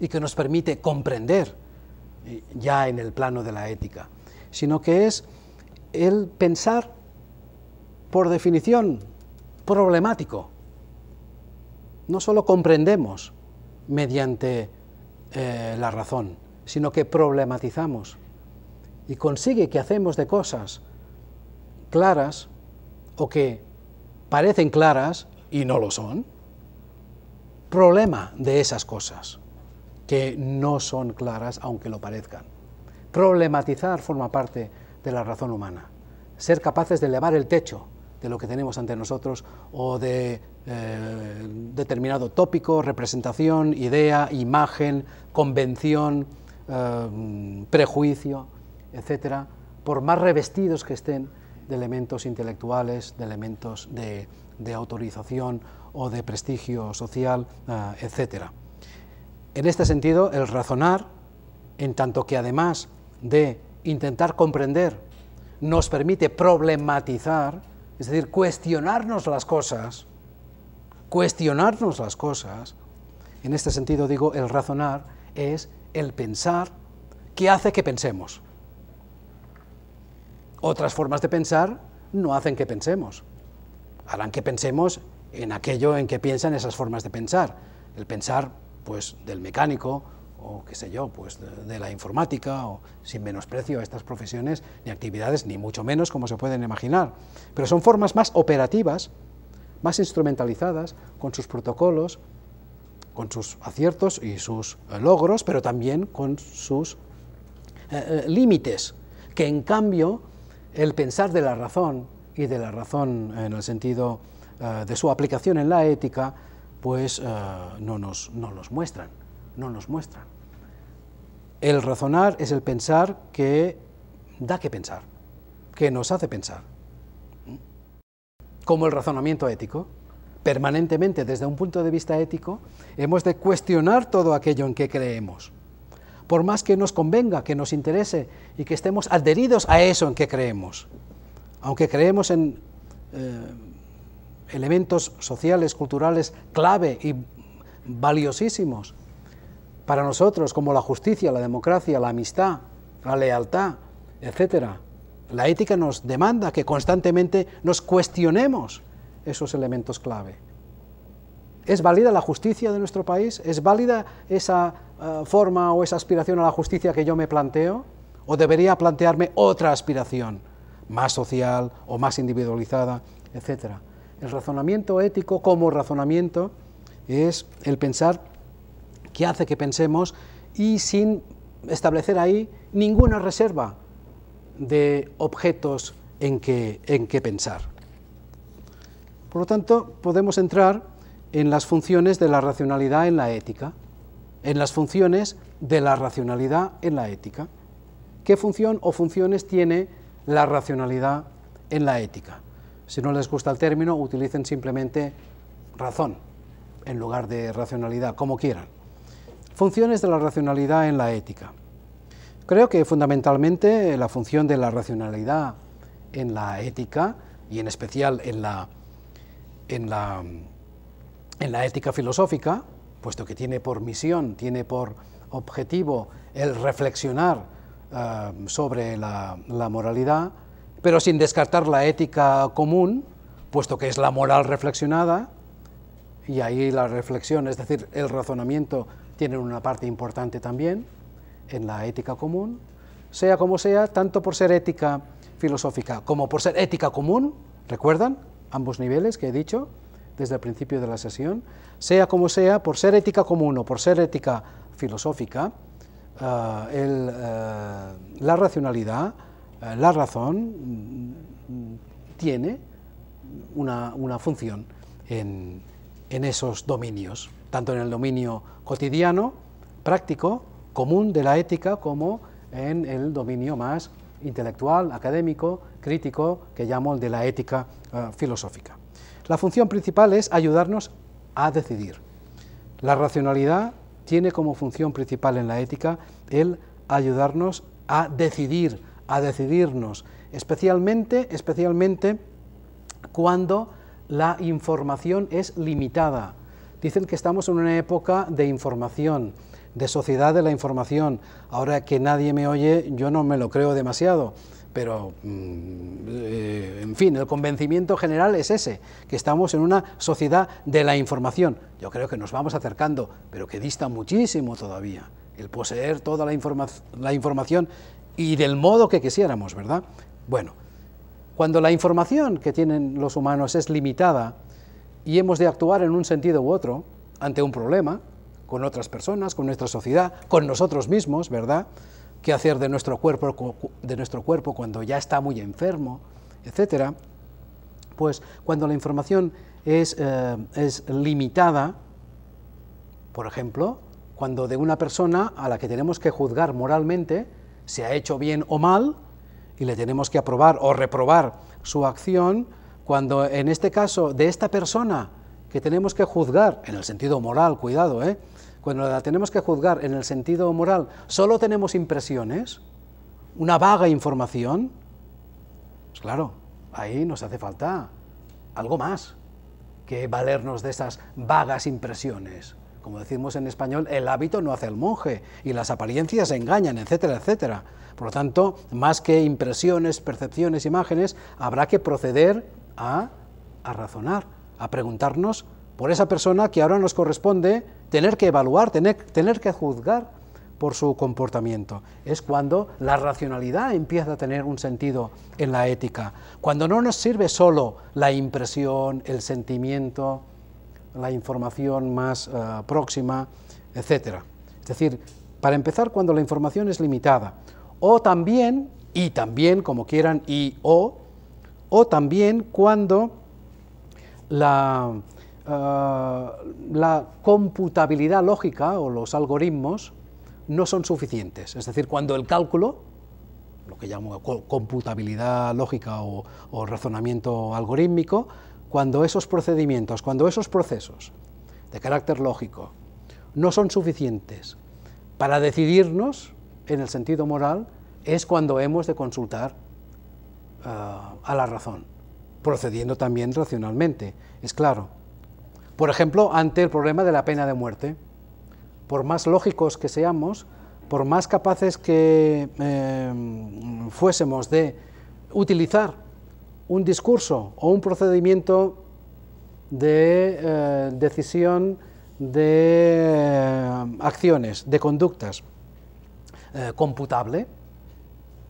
y que nos permite comprender eh, ya en el plano de la ética, sino que es el pensar, por definición, problemático. No solo comprendemos mediante eh, la razón, sino que problematizamos y consigue que hacemos de cosas claras o que parecen claras y no lo son, problema de esas cosas que no son claras aunque lo parezcan. Problematizar forma parte de la razón humana. Ser capaces de elevar el techo de lo que tenemos ante nosotros o de eh, determinado tópico, representación, idea, imagen, convención, eh, prejuicio, etcétera, por más revestidos que estén de elementos intelectuales, de elementos de, autorización o de prestigio social, eh, etcétera. En este sentido, el razonar, en tanto que además de intentar comprender, nos permite problematizar, es decir, cuestionarnos las cosas, cuestionarnos las cosas, en este sentido digo, el razonar es el pensar que hace que pensemos. Otras formas de pensar no hacen que pensemos, harán que pensemos en aquello en que piensan esas formas de pensar. El pensar pues del mecánico o qué sé yo, pues de, la informática, o sin menosprecio a estas profesiones ni actividades, ni mucho menos como se pueden imaginar. Pero son formas más operativas, más instrumentalizadas, con sus protocolos, con sus aciertos y sus eh, logros, pero también con sus eh, eh, límites, que en cambio el pensar de la razón y de la razón en el sentido de su aplicación en la ética, pues eh, no, nos, los muestran, no nos muestran. El razonar es el pensar que da que pensar, que nos hace pensar. Como el razonamiento ético, permanentemente desde un punto de vista ético, hemos de cuestionar todo aquello en que creemos. Por más que nos convenga, que nos interese y que estemos adheridos a eso en que creemos. Aunque creemos en eh, elementos sociales, culturales clave y valiosísimos para nosotros, como la justicia, la democracia, la amistad, la lealtad, etcétera. La ética nos demanda que constantemente nos cuestionemos esos elementos clave. ¿Es válida la justicia de nuestro país? ¿Es válida esa eh, forma o esa aspiración a la justicia que yo me planteo? ¿O debería plantearme otra aspiración, más social o más individualizada, etcétera? El razonamiento ético como razonamiento es el pensar qué hace que pensemos y sin establecer ahí ninguna reserva de objetos en que, en que pensar. Por lo tanto, podemos entrar en las funciones de la racionalidad en la ética, en las funciones de la racionalidad en la ética. ¿Qué función o funciones tiene la racionalidad en la ética? Si no les gusta el término, utilicen simplemente razón en lugar de racionalidad, como quieran. Funciones de la racionalidad en la ética. Creo que fundamentalmente la función de la racionalidad en la ética y en especial en la, ética filosófica, puesto que tiene por misión, tiene por objetivo el reflexionar eh, sobre la moralidad, pero sin descartar la ética común, puesto que es la moral reflexionada, y ahí la reflexión, es decir, el razonamiento tiene una parte importante también en la ética común, sea como sea, tanto por ser ética filosófica como por ser ética común, recuerdan ambos niveles que he dicho desde el principio de la sesión, sea como sea, por ser ética común o por ser ética filosófica, eh, eh, la racionalidad eh, la razón mm, tiene una, función en, esos dominios, tanto en el dominio cotidiano, práctico, común de la ética, como en el dominio más intelectual, académico, crítico, que llamo el de la ética eh, filosófica. La función principal es ayudarnos a decidir. La racionalidad tiene como función principal en la ética el ayudarnos a decidir a decidirnos, especialmente, especialmente cuando la información es limitada. Dicen que estamos en una época de información, de sociedad de la información. Ahora que nadie me oye, yo no me lo creo demasiado, pero mm, eh, en fin, el convencimiento general es ese, que estamos en una sociedad de la información. Yo creo que nos vamos acercando, pero que dista muchísimo todavía. El poseer toda la, la información y del modo que quisiéramos, ¿verdad? Bueno, cuando la información que tienen los humanos es limitada y hemos de actuar en un sentido u otro ante un problema, con otras personas, con nuestra sociedad, con nosotros mismos, ¿verdad? ¿Qué hacer de nuestro cuerpo, de nuestro cuerpo cuando ya está muy enfermo, etcétera? Pues cuando la información es, eh, es limitada, por ejemplo, cuando de una persona a la que tenemos que juzgar moralmente, se ha hecho bien o mal y le tenemos que aprobar o reprobar su acción cuando en este caso de esta persona que tenemos que juzgar, en el sentido moral, cuidado, ¿eh? cuando la tenemos que juzgar en el sentido moral, solo tenemos impresiones, una vaga información, pues claro, ahí nos hace falta algo más que valernos de esas vagas impresiones. Como decimos en español, el hábito no hace al monje y las apariencias engañan, etcétera, etcétera. Por lo tanto, más que impresiones, percepciones, imágenes, habrá que proceder a, razonar, a preguntarnos por esa persona que ahora nos corresponde tener que evaluar, tener que juzgar por su comportamiento. Es cuando la racionalidad empieza a tener un sentido en la ética, cuando no nos sirve solo la impresión, el sentimiento, la información más eh, próxima, etc. Es decir, para empezar, cuando la información es limitada, o también, y también, como quieran, y o, o también cuando la, eh, la computabilidad lógica o los algoritmos no son suficientes, es decir, cuando el cálculo, lo que llamo computabilidad lógica o razonamiento algorítmico, cuando esos procedimientos, cuando esos procesos de carácter lógico no son suficientes para decidirnos en el sentido moral, es cuando hemos de consultar ah, a la razón, procediendo también racionalmente, es claro. Por ejemplo, ante el problema de la pena de muerte, por más lógicos que seamos, por más capaces que eh, fuésemos de utilizar un discurso o un procedimiento de eh, decisión de eh, acciones, de conductas, eh, computable,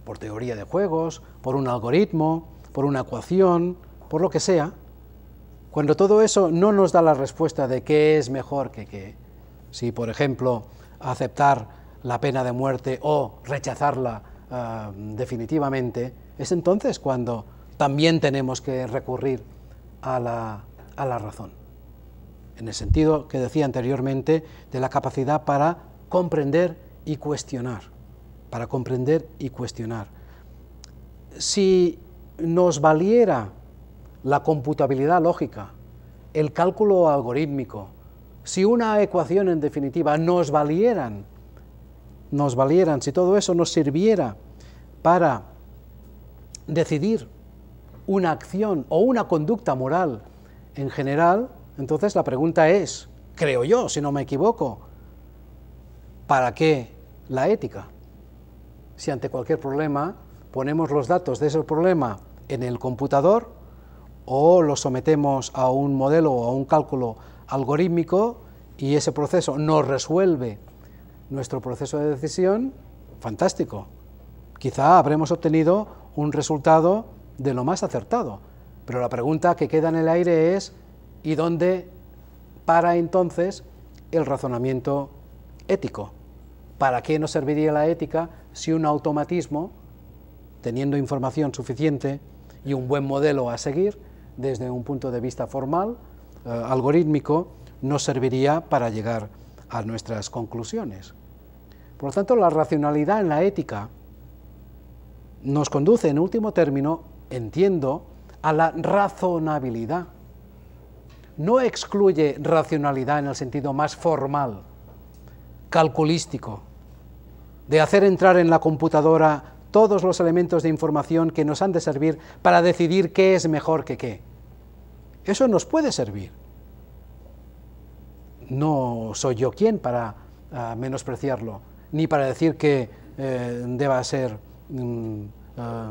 por teoría de juegos, por un algoritmo, por una ecuación, por lo que sea, cuando todo eso no nos da la respuesta de qué es mejor que qué, si por ejemplo aceptar la pena de muerte o rechazarla definitivamente, es entonces cuando también tenemos que recurrir a la, razón, en el sentido que decía anteriormente de la capacidad para comprender y cuestionar, para comprender y cuestionar. Si nos valiera la computabilidad lógica, el cálculo algorítmico, si una ecuación en definitiva nos valieran, nos valieran, si todo eso nos sirviera para decidir una acción o una conducta moral en general, entonces la pregunta es, creo yo, si no me equivoco, ¿para qué la ética? Si ante cualquier problema ponemos los datos de ese problema en el computador o lo sometemos a un modelo o a un cálculo algorítmico y ese proceso nos resuelve nuestro proceso de decisión, fantástico. Quizá habremos obtenido un resultado de lo más acertado. Pero la pregunta que queda en el aire es, ¿y dónde para entonces el razonamiento ético? ¿Para qué nos serviría la ética si un automatismo, teniendo información suficiente y un buen modelo a seguir, desde un punto de vista formal, eh, algorítmico, nos serviría para llegar a nuestras conclusiones? Por lo tanto, la racionalidad en la ética nos conduce, en último término, entiendo, a la razonabilidad. No excluye racionalidad en el sentido más formal, calculístico, de hacer entrar en la computadora todos los elementos de información que nos han de servir para decidir qué es mejor que qué. Eso nos puede servir. No soy yo quien para ah, menospreciarlo, ni para decir que eh, deba ser mm, ah,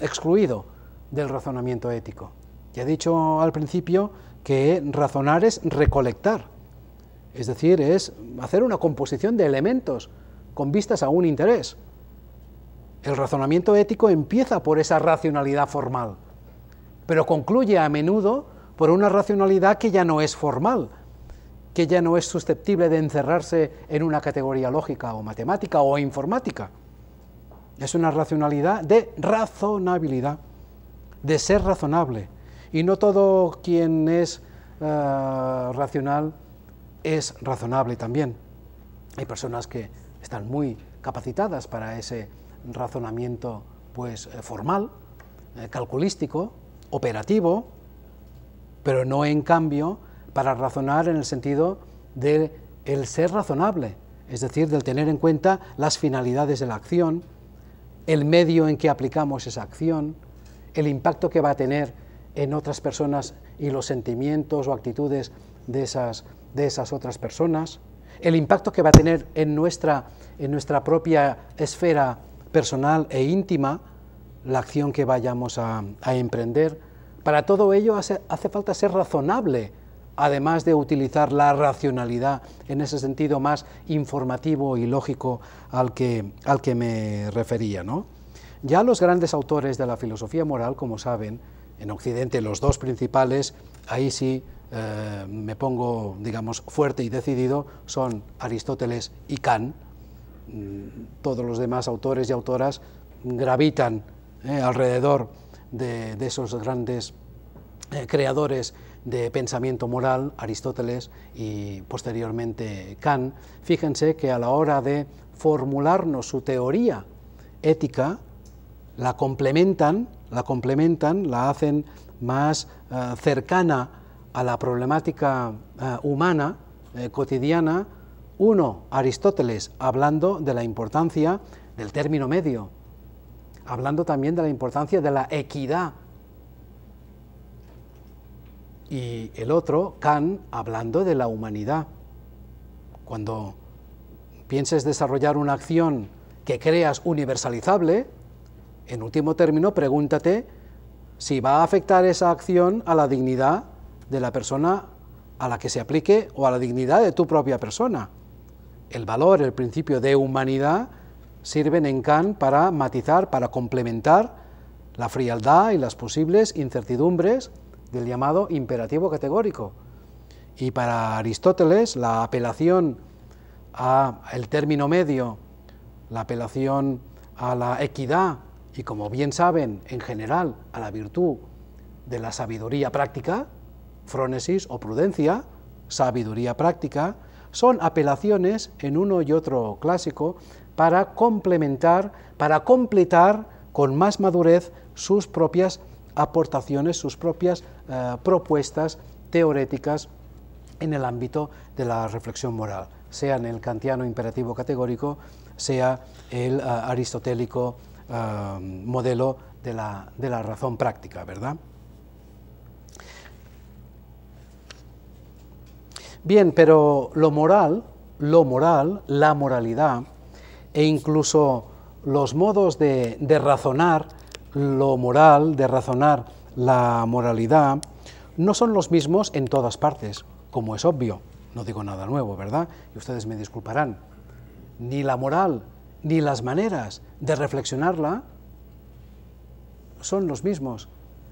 excluido del razonamiento ético. Ya he dicho al principio que razonar es recolectar, es decir, es hacer una composición de elementos con vistas a un interés. El razonamiento ético empieza por esa racionalidad formal, pero concluye a menudo por una racionalidad que ya no es formal, que ya no es susceptible de encerrarse en una categoría lógica o matemática o informática. Es una racionalidad de razonabilidad, de ser razonable. Y no todo quien es eh, racional es razonable también. Hay personas que están muy capacitadas para ese razonamiento pues, eh, formal, eh, calculístico, operativo, pero no en cambio para razonar en el sentido del ser razonable, es decir, del tener en cuenta las finalidades de la acción, el medio en que aplicamos esa acción, el impacto que va a tener en otras personas y los sentimientos o actitudes de esas, de esas otras personas, el impacto que va a tener en nuestra, en nuestra propia esfera personal e íntima, la acción que vayamos a, emprender. Para todo ello hace, hace falta ser razonable además de utilizar la racionalidad en ese sentido más informativo y lógico al que, al que me refería. Ya los grandes autores de la filosofía moral, como saben, en Occidente los dos principales, ahí sí eh, me pongo, digamos, fuerte y decidido, son Aristóteles y Kant. Mm, todos los demás autores y autoras gravitan eh, alrededor de, esos grandes eh, creadores de pensamiento moral, Aristóteles y posteriormente Kant, fíjense que a la hora de formularnos su teoría ética, la complementan, la complementan, la hacen más eh, cercana a la problemática eh, humana, eh, cotidiana, uno, Aristóteles, hablando de la importancia del término medio, hablando también de la importancia de la equidad y el otro, Kant, hablando de la humanidad. Cuando pienses desarrollar una acción que creas universalizable, en último término, pregúntate si va a afectar esa acción a la dignidad de la persona a la que se aplique o a la dignidad de tu propia persona. El valor, el principio de humanidad sirven en Kant para matizar, para complementar la frialdad y las posibles incertidumbres del llamado imperativo categórico. Y para Aristóteles, la apelación al término medio, la apelación a la equidad y, como bien saben, en general, a la virtud de la sabiduría práctica, frónesis o prudencia, sabiduría práctica, son apelaciones en uno y otro clásico para complementar, para completar con más madurez sus propias aportaciones, sus propias eh, propuestas teoréticas en el ámbito de la reflexión moral, sea en el kantiano imperativo categórico, sea el eh, aristotélico eh, modelo de la, razón práctica, ¿verdad? Bien, pero lo moral, lo moral, la moralidad e incluso los modos de razonar lo moral, de razonar la moralidad, no son los mismos en todas partes, como es obvio. No digo nada nuevo, ¿verdad? Y ustedes me disculparán. Ni la moral, ni las maneras de reflexionarla son los mismos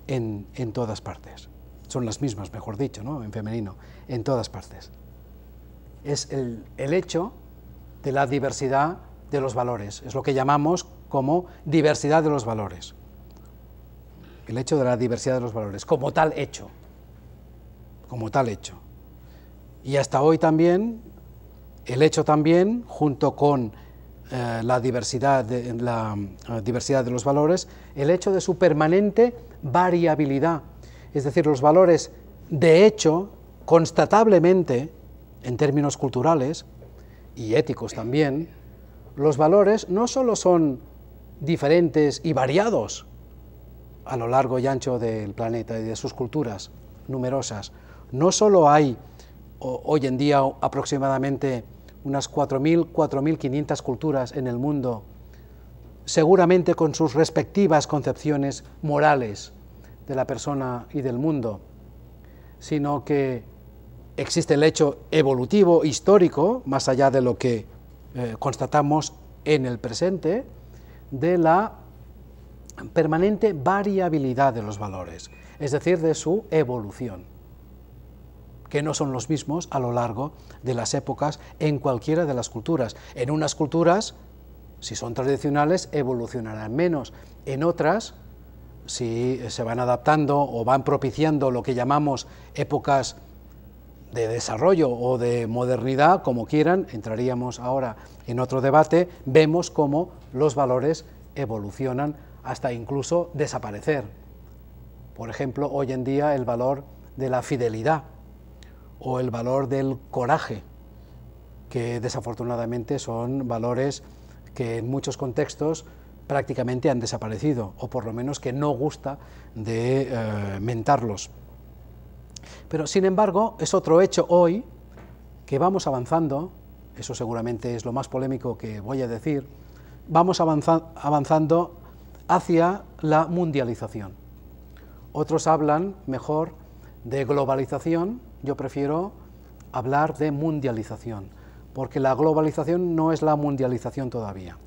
en, en todas partes. Son las mismas, mejor dicho, ¿no? En femenino, en todas partes. Es el, el hecho de la diversidad de los valores. Es lo que llamamos como diversidad de los valores el hecho de la diversidad de los valores, como tal hecho, como tal hecho. Y hasta hoy también, el hecho también, junto con eh, la, diversidad la eh, diversidad de los valores, el hecho de su permanente variabilidad. Es decir, los valores de hecho, constatablemente, en términos culturales y éticos también, los valores no solo son diferentes y variados, a lo largo y ancho del planeta y de sus culturas numerosas. No solo hay hoy en día aproximadamente unas 4.000, 4.500 culturas en el mundo, seguramente con sus respectivas concepciones morales de la persona y del mundo, sino que existe el hecho evolutivo, histórico, más allá de lo que eh, constatamos en el presente, de la permanente variabilidad de los valores, es decir, de su evolución, que no son los mismos a lo largo de las épocas en cualquiera de las culturas. En unas culturas, si son tradicionales, evolucionarán menos, en otras, si se van adaptando o van propiciando lo que llamamos épocas de desarrollo o de modernidad, como quieran, entraríamos ahora en otro debate, vemos cómo los valores evolucionan hasta incluso desaparecer. Por ejemplo, hoy en día el valor de la fidelidad o el valor del coraje, que desafortunadamente son valores que en muchos contextos prácticamente han desaparecido, o por lo menos que no gusta de eh, mentarlos. Pero, sin embargo, es otro hecho hoy que vamos avanzando, eso seguramente es lo más polémico que voy a decir, vamos avanzando hacia la mundialización. Otros hablan mejor de globalización, yo prefiero hablar de mundialización, porque la globalización no es la mundialización todavía.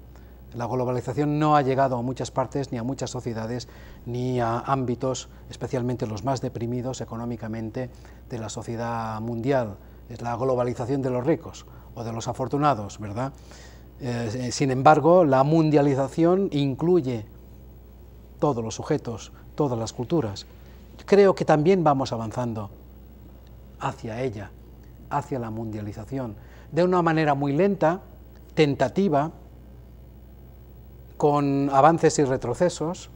La globalización no ha llegado a muchas partes, ni a muchas sociedades, ni a ámbitos, especialmente los más deprimidos económicamente, de la sociedad mundial. Es la globalización de los ricos o de los afortunados, ¿verdad? Eh, sin embargo, la mundialización incluye todos los sujetos, todas las culturas. Creo que también vamos avanzando hacia ella, hacia la mundialización, de una manera muy lenta, tentativa, con avances y retrocesos,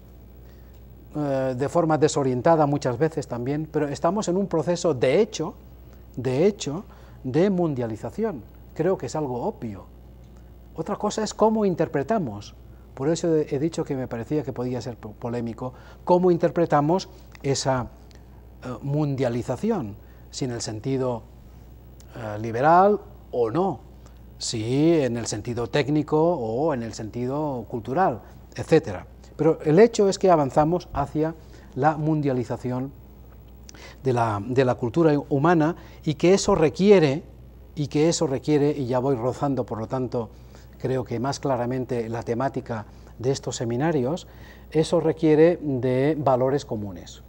eh, de forma desorientada muchas veces también, pero estamos en un proceso de hecho, de hecho, de mundialización. Creo que es algo obvio. Otra cosa es cómo interpretamos por eso he dicho que me parecía que podía ser polémico cómo interpretamos esa eh, mundialización, si en el sentido eh, liberal o no, si en el sentido técnico o en el sentido cultural, etc. Pero el hecho es que avanzamos hacia la mundialización de la, de la cultura humana y que eso requiere, y que eso requiere, y ya voy rozando, por lo tanto, creo que más claramente la temática de estos seminarios, eso requiere de valores comunes.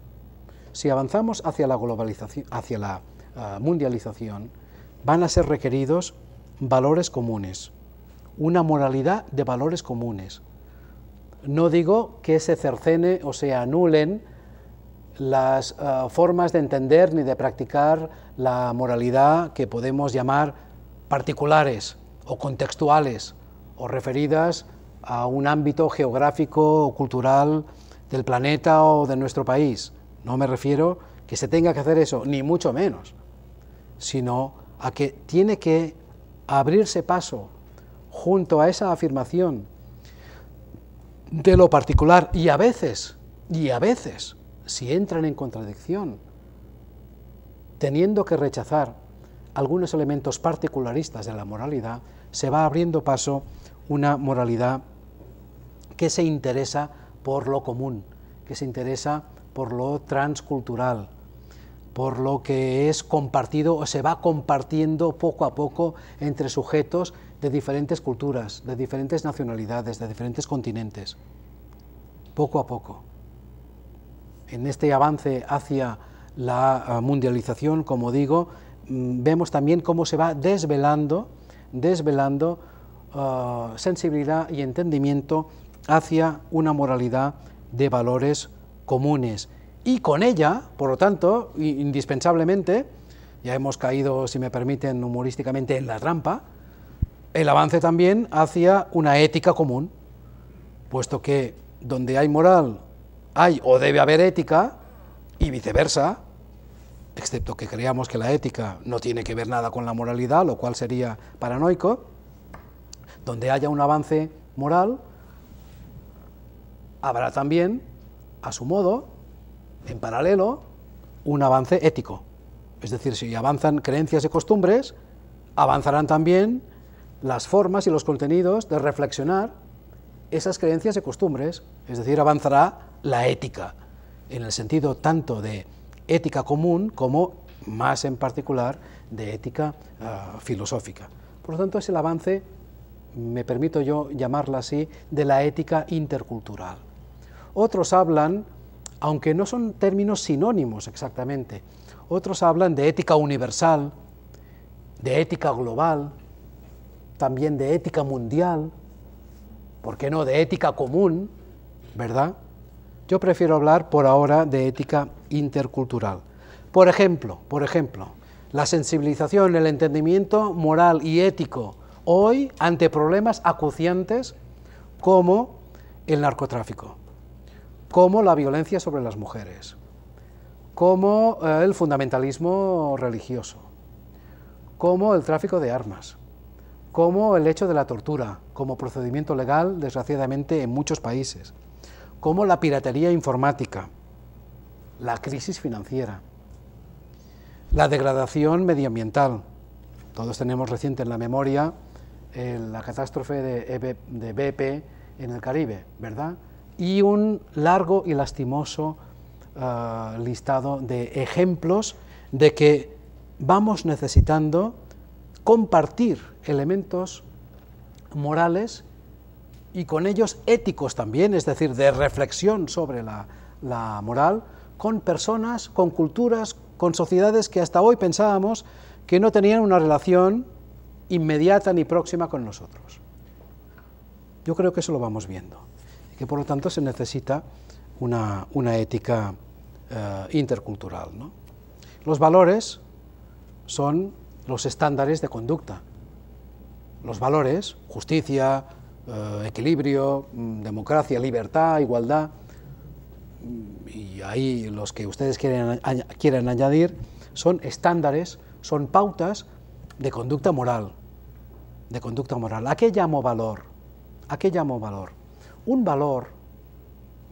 Si avanzamos hacia la globalización, hacia la ah, mundialización, van a ser requeridos valores comunes, una moralidad de valores comunes. No digo que se cercene o se anulen las ah, formas de entender ni de practicar la moralidad que podemos llamar particulares, o contextuales o referidas a un ámbito geográfico o cultural del planeta o de nuestro país. No me refiero que se tenga que hacer eso, ni mucho menos, sino a que tiene que abrirse paso junto a esa afirmación de lo particular y a veces, y a veces, si entran en contradicción, teniendo que rechazar algunos elementos particularistas de la moralidad, se va abriendo paso una moralidad que se interesa por lo común, que se interesa por lo transcultural, por lo que es compartido o se va compartiendo poco a poco entre sujetos de diferentes culturas, de diferentes nacionalidades, de diferentes continentes, poco a poco. En este avance hacia la eh, mundialización, como digo, mm, vemos también cómo se va desvelando desvelando ah, sensibilidad y entendimiento hacia una moralidad de valores comunes. Y con ella, por lo tanto, indispensablemente, ya hemos caído, si me permiten, humorísticamente en la trampa, el avance también hacia una ética común, puesto que donde hay moral hay o debe haber ética, y viceversa, excepto que creamos que la ética no tiene que ver nada con la moralidad, lo cual sería paranoico, donde haya un avance moral, habrá también, a su modo, en paralelo, un avance ético. Es decir, si avanzan creencias y costumbres, avanzarán también las formas y los contenidos de reflexionar esas creencias y costumbres, es decir, avanzará la ética, en el sentido tanto de ética común como más en particular de ética ah, filosófica. Por lo tanto, es el avance, me permito yo llamarla así, de la ética intercultural. Otros hablan, aunque no son términos sinónimos exactamente, otros hablan de ética universal, de ética global, también de ética mundial, ¿por qué no de ética común? ¿Verdad? Yo prefiero hablar por ahora de ética intercultural. Por ejemplo, por ejemplo, la sensibilización, el entendimiento moral y ético hoy ante problemas acuciantes como el narcotráfico, como la violencia sobre las mujeres, como eh, el fundamentalismo religioso, como el tráfico de armas, como el hecho de la tortura, como procedimiento legal, desgraciadamente, en muchos países como la piratería informática, la crisis financiera, la degradación medioambiental. Todos tenemos reciente en la memoria eh, la catástrofe de, e de BP en el Caribe, ¿verdad? Y un largo y lastimoso ah, listado de ejemplos de que vamos necesitando compartir elementos morales y con ellos éticos también, es decir, de reflexión sobre la, moral, con personas, con culturas, con sociedades que hasta hoy pensábamos que no tenían una relación inmediata ni próxima con nosotros. Yo creo que eso lo vamos viendo, y que por lo tanto se necesita una, ética eh, intercultural. Los valores son los estándares de conducta. Los valores, justicia, eh, equilibrio, mm, democracia, libertad, igualdad, y ahí los que ustedes quieren, añadir, son estándares, son pautas de conducta moral, de conducta moral. ¿A qué llamo valor? ¿A qué llamo valor? Un valor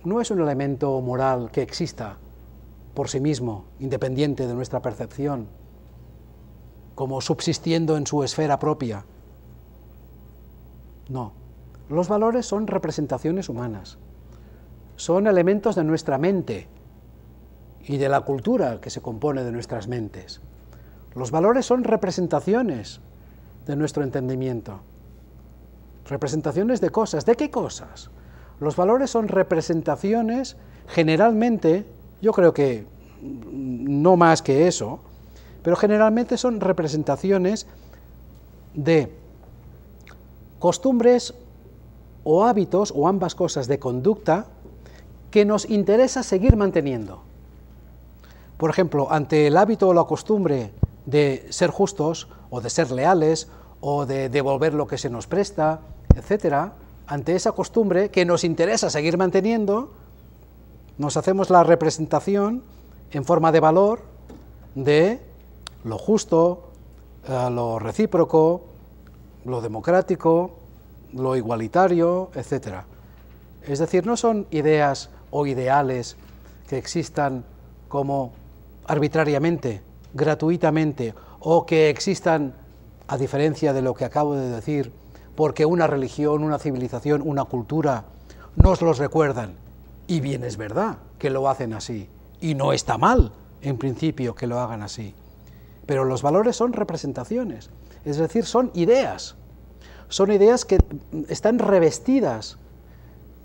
no es un elemento moral que exista por sí mismo, independiente de nuestra percepción, como subsistiendo en su esfera propia. No, los valores son representaciones humanas, son elementos de nuestra mente y de la cultura que se compone de nuestras mentes. Los valores son representaciones de nuestro entendimiento, representaciones de cosas. ¿De qué cosas? Los valores son representaciones generalmente, yo creo que no más que eso, pero generalmente son representaciones de costumbres o hábitos o ambas cosas de conducta que nos interesa seguir manteniendo. Por ejemplo, ante el hábito o la costumbre de ser justos o de ser leales o de devolver lo que se nos presta, etcétera, ante esa costumbre que nos interesa seguir manteniendo, nos hacemos la representación en forma de valor de lo justo, eh, lo recíproco, lo democrático, lo igualitario, etc. Es decir, no son ideas o ideales que existan como arbitrariamente, gratuitamente, o que existan, a diferencia de lo que acabo de decir, porque una religión, una civilización, una cultura nos los recuerdan. Y bien es verdad que lo hacen así, y no está mal, en principio, que lo hagan así. Pero los valores son representaciones, es decir, son ideas son ideas que están revestidas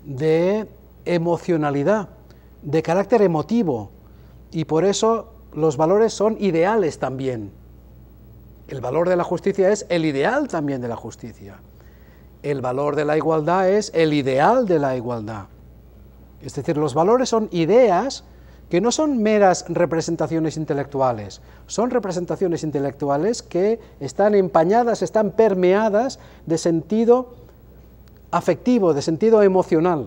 de emocionalidad, de carácter emotivo, y por eso los valores son ideales también. El valor de la justicia es el ideal también de la justicia. El valor de la igualdad es el ideal de la igualdad. Es decir, los valores son ideas que no son meras representaciones intelectuales, son representaciones intelectuales que están empañadas, están permeadas de sentido afectivo, de sentido emocional.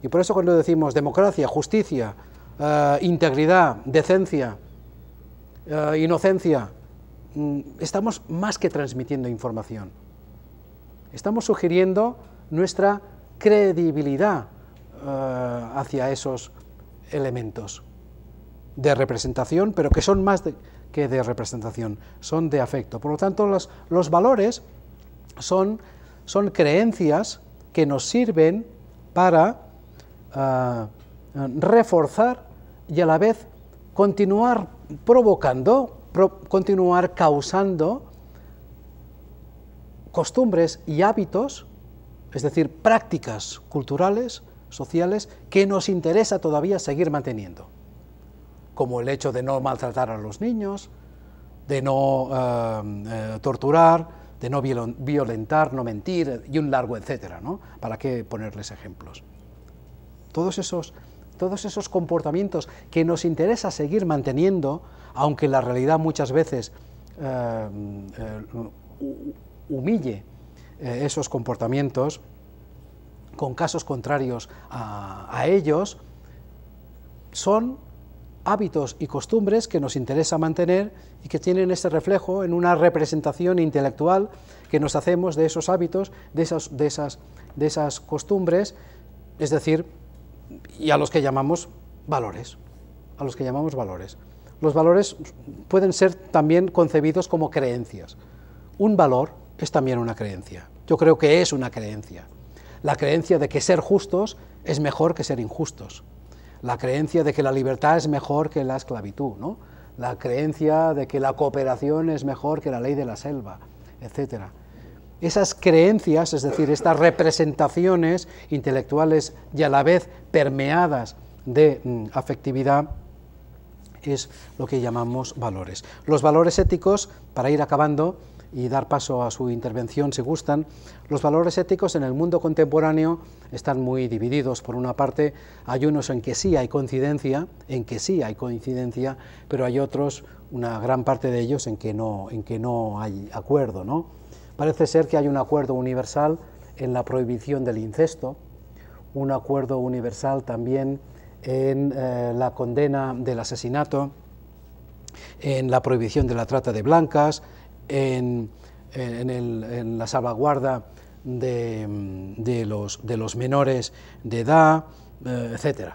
Y por eso cuando decimos democracia, justicia, eh, integridad, decencia, eh, inocencia, mm, estamos más que transmitiendo información. Estamos sugiriendo nuestra credibilidad eh, hacia esos elementos de representación, pero que son más que de representación, son de afecto. Por lo tanto, los, valores son, son, creencias que nos sirven para ah, reforzar y a la vez continuar provocando, continuar causando costumbres y hábitos, es decir, prácticas culturales, sociales, que nos interesa todavía seguir manteniendo como el hecho de no maltratar a los niños, de no eh, eh, torturar, de no violentar, no mentir, y un largo etcétera, ¿Para qué ponerles ejemplos? Todos esos, todos esos comportamientos que nos interesa seguir manteniendo, aunque la realidad muchas veces eh, humille esos comportamientos, con casos contrarios a, a ellos, son hábitos y costumbres que nos interesa mantener y que tienen ese reflejo en una representación intelectual que nos hacemos de esos hábitos, de esas, costumbres, es decir, y a los que llamamos valores, a los que llamamos valores. Los valores pueden ser también concebidos como creencias. Un valor es también una creencia. Yo creo que es una creencia. La creencia de que ser justos es mejor que ser injustos la creencia de que la libertad es mejor que la esclavitud, ¿no? la creencia de que la cooperación es mejor que la ley de la selva, etc. Esas creencias, es decir, estas representaciones intelectuales y a la vez permeadas de mm, afectividad, es lo que llamamos valores. Los valores éticos, para ir acabando, y dar paso a su intervención si gustan, los valores éticos en el mundo contemporáneo están muy divididos. Por una parte, hay unos en que sí hay coincidencia, en que sí hay coincidencia, pero hay otros, una gran parte de ellos, en que no, en que no hay acuerdo. ¿no? Parece ser que hay un acuerdo universal en la prohibición del incesto, un acuerdo universal también en eh, la condena del asesinato, en la prohibición de la trata de blancas, en, la salvaguarda de, los, menores de edad, eh, etc.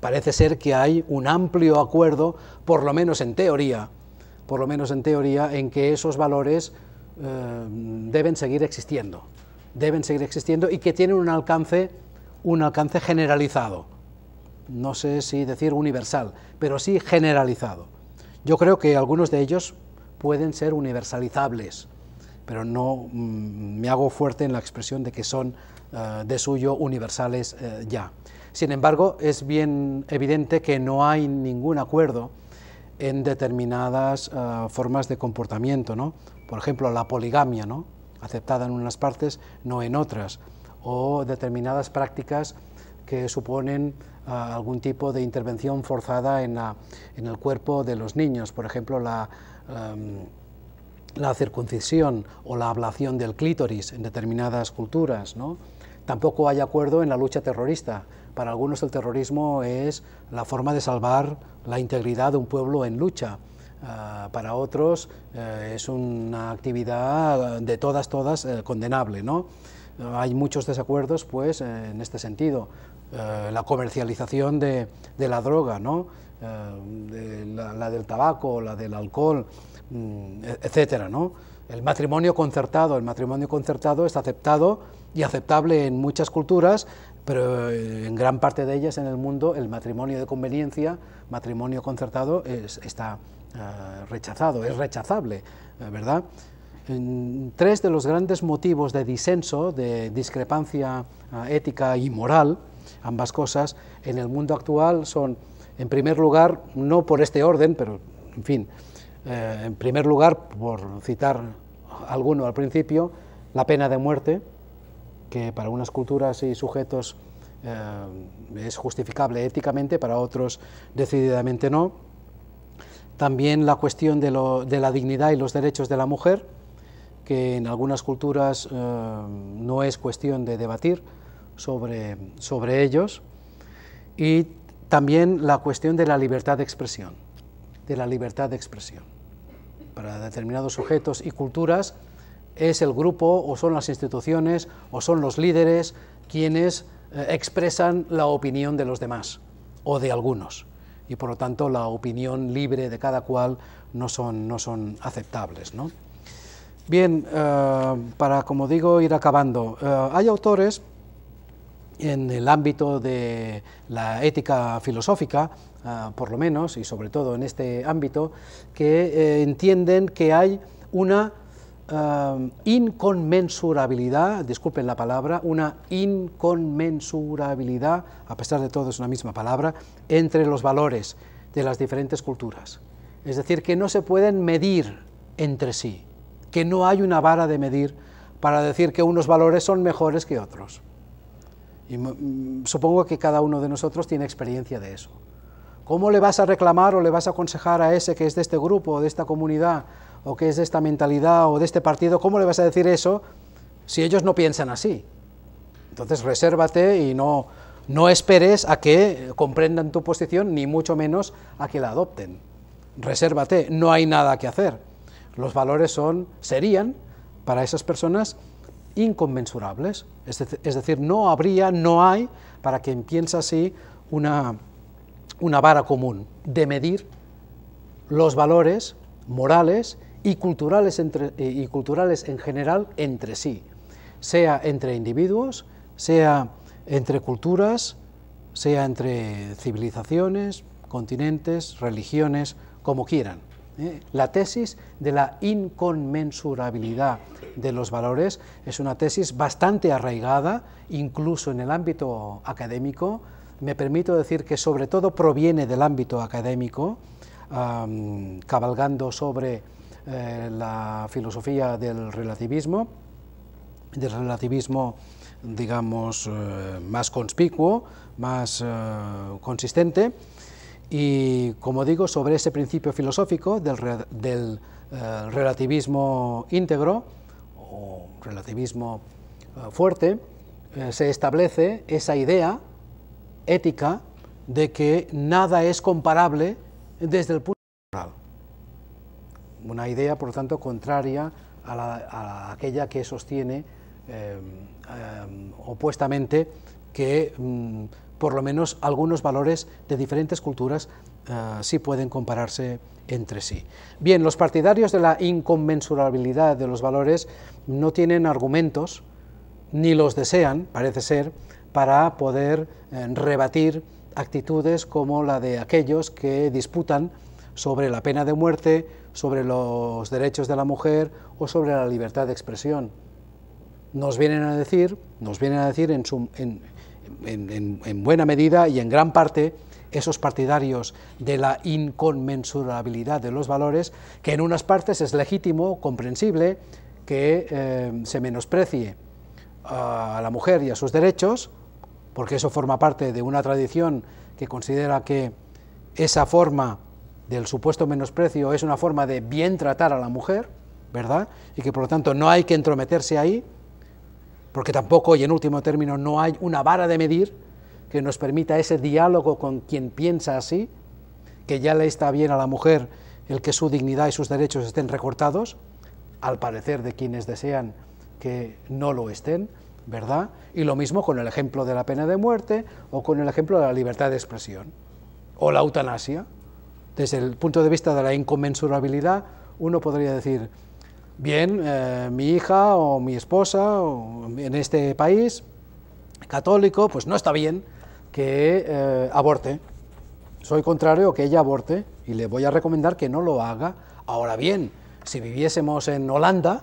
Parece ser que hay un amplio acuerdo, por lo menos en teoría, por lo menos en teoría, en que esos valores eh, deben seguir existiendo, deben seguir existiendo y que tienen un alcance, un alcance generalizado. No sé si decir universal, pero sí generalizado. Yo creo que algunos de ellos pueden ser universalizables, pero no mm, me hago fuerte en la expresión de que son eh, de suyo universales eh, ya. Sin embargo, es bien evidente que no hay ningún acuerdo en determinadas eh, formas de comportamiento, ¿no? Por ejemplo, la poligamia, ¿no? Aceptada en unas partes, no en otras, o determinadas prácticas que suponen algún tipo de intervención forzada en, en, el cuerpo de los niños, por ejemplo, la Em, la circuncisión o la ablación del clítoris en determinadas culturas. ¿no? Tampoco hay acuerdo en la lucha terrorista. Para algunos el terrorismo es la forma de salvar la integridad de un pueblo en lucha. Ah, para otros eh, es una actividad de todas, todas eh, condenable. ¿no? hay muchos desacuerdos pues, en este sentido. Eh, la comercialización de, de la droga, ¿no? Eh, la, del tabaco, la del alcohol, mm, e-, etcétera, ¿no? El matrimonio concertado, el matrimonio concertado es aceptado y aceptable en muchas culturas, pero eh, en gran parte de ellas en el mundo el matrimonio de conveniencia, matrimonio concertado está eh, rechazado, es rechazable, ¿verdad? tres de los grandes motivos de disenso, de discrepancia ética y moral, ambas cosas, en el mundo actual son en primer lugar, no por este orden, pero en fin, eh, en primer lugar, por citar alguno al principio, la pena de muerte, que para unas culturas y sujetos eh, es justificable éticamente, para otros decididamente no. También la cuestión de, la dignidad y los derechos de la mujer, que en algunas culturas eh, no es cuestión de debatir sobre, sobre ellos. Y también la cuestión de la libertad de expresión, de la libertad de expresión. Para determinados sujetos y culturas es el grupo o son las instituciones o son los líderes quienes eh, expresan la opinión de los demás o de algunos. Y por lo tanto la opinión libre de cada cual no son, no son aceptables. Bien, eh, para, como digo, ir acabando. Eh, hay autores en el ámbito de la ética filosófica, ah, por lo menos, y sobre todo en este ámbito, que eh, entienden que hay una ah, inconmensurabilidad, disculpen la palabra, una inconmensurabilidad, a pesar de todo es una misma palabra, entre los valores de las diferentes culturas. Es decir, que no se pueden medir entre sí, que no hay una vara de medir para decir que unos valores son mejores que otros. Y mm, supongo que cada uno de nosotros tiene experiencia de eso. ¿Cómo le vas a reclamar o le vas a aconsejar a ese que es de este grupo o de esta comunidad o que es de esta mentalidad o de este partido? ¿Cómo le vas a decir eso si ellos no piensan así? Entonces resérvate y no, no esperes a que comprendan tu posición, ni mucho menos a que la adopten. Resérvate, no hay nada que hacer. Los valores son, serían, para esas personas, inconmensurables, es, decir, no habría, no hay, para quien piensa así, una, una vara común de medir los valores morales y culturales, entre, eh, y culturales en general entre sí, sea entre individuos, sea entre culturas, sea entre civilizaciones, continentes, religiones, como quieran. ¿eh? La tesis de la inconmensurabilidad de los valores es una tesis bastante arraigada, incluso en el ámbito académico. Me permito decir que sobre todo proviene del ámbito académico, cabalgando sobre eh, la filosofía del relativismo, del relativismo digamos, eh, más conspicuo, más consistente, y como digo, sobre ese principio filosófico del, eh, relativismo íntegro o relativismo eh, fuerte, eh, se establece esa idea ética de que nada es comparable desde el punto de vista moral. Una idea, por lo tanto, contraria a aquella que sostiene opuestamente que mm, por lo menos algunos valores de diferentes culturas eh, sí pueden compararse entre sí. Bien, los partidarios de la inconmensurabilidad de los valores no tienen argumentos, ni los desean, parece ser, para poder eh, rebatir actitudes como la de aquellos que disputan sobre la pena de muerte, sobre los derechos de la mujer o sobre la libertad de expresión. Nos vienen a decir, nos vienen a decir en su, en, buena medida y en gran parte esos partidarios de la inconmensurabilidad de los valores, que en unas partes es legítimo, comprensible, que eh, se menosprecie a la mujer y a sus derechos, porque eso forma parte de una tradición que considera que esa forma del supuesto menosprecio es una forma de bien tratar a la mujer, ¿verdad? Y que por lo tanto no hay que entrometerse ahí, porque tampoco, y en último término, no hay una vara de medir que nos permita ese diálogo con quien piensa así, que ya le está bien a la mujer el que su dignidad y sus derechos estén recortados, al parecer de quienes desean que no lo estén, ¿verdad? Y lo mismo con el ejemplo de la pena de muerte o con el ejemplo de la libertad de expresión o la eutanasia. Desde el punto de vista de la inconmensurabilidad, uno podría decir, bien, eh, mi hija o mi esposa en este país católico, pues no está bien que eh, aborte. Soy contrario a que ella aborte y le voy a recomendar que no lo haga. Ahora bien, si viviésemos en Holanda,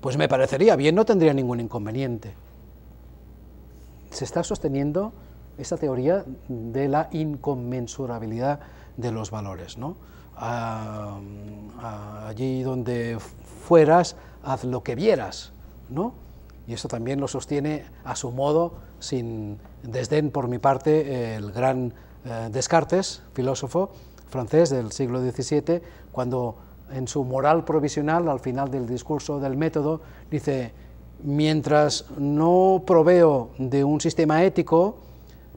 pues me parecería bien, no tendría ningún inconveniente. Se está sosteniendo esta teoría de la inconmensurabilidad de los valores, ¿no? allí donde fueras, haz lo que vieras, ¿no? Y eso también lo sostiene a su modo, sin desdén por mi parte, el gran eh, Descartes, filósofo francés del siglo XVII, cuando en su moral provisional, al final del discurso del método, dice, mientras no proveo de un sistema ético,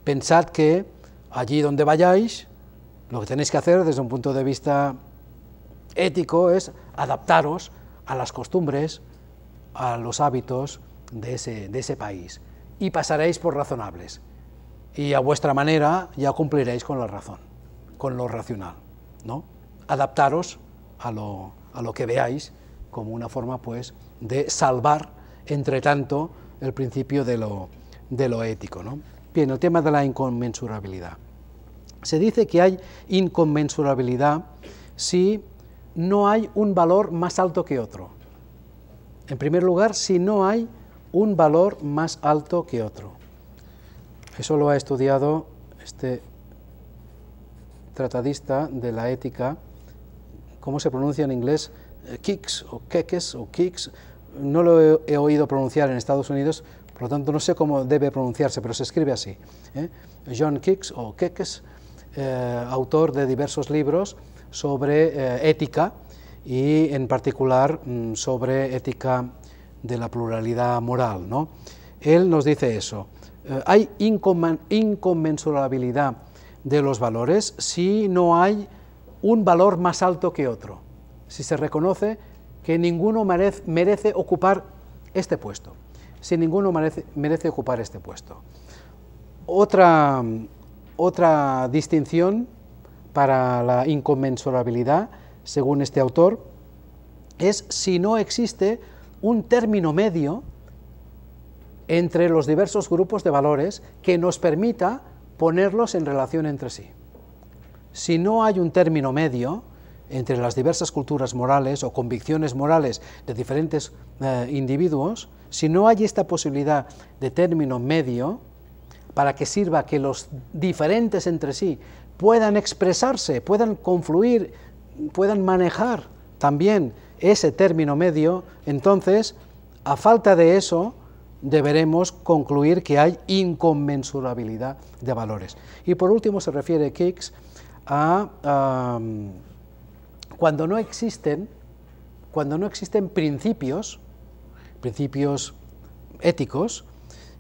pensad que allí donde vayáis, lo que tenéis que hacer desde un punto de vista ético es adaptaros a las costumbres, a los hábitos de ese, país y pasaréis por razonables y a vuestra manera ya cumpliréis con la razón, con lo racional, ¿no? Adaptaros a lo, que veáis como una forma, pues, de salvar, entre tanto, el principio de lo, de lo ético, Bien, el tema de la inconmensurabilidad se dice que hay inconmensurabilidad si no hay un valor más alto que otro. En primer lugar, si no hay un valor más alto que otro. Eso lo ha estudiado este tratadista de la ética, ¿cómo se pronuncia en inglés? Eh, Kicks o Kekes o Kicks. No lo he, oído pronunciar en Estados Unidos, por lo tanto no sé cómo debe pronunciarse, pero se escribe así. ¿eh? John Kicks o Kekes eh, autor de diversos libros sobre eh, ética y en particular mm, sobre ética de la pluralidad moral. ¿no? Él nos dice eso. Eh, hay inconmensurabilidad de los valores si no hay un valor más alto que otro, si se reconoce que ninguno merece, ocupar este puesto, si ninguno merece ocupar este puesto. Otra otra distinción para la inconmensurabilidad, según este autor, es si no existe un término medio entre los diversos grupos de valores que nos permita ponerlos en relación entre sí. Si no hay un término medio entre las diversas culturas morales o convicciones morales de diferentes eh, individuos, si no hay esta posibilidad de término medio, para que sirva que los diferentes entre sí puedan expresarse, puedan confluir, puedan manejar también ese término medio, entonces, a falta de eso, deberemos concluir que hay inconmensurabilidad de valores. Y por último se refiere Kicks a cuando no existen, cuando no existen principios, principios éticos,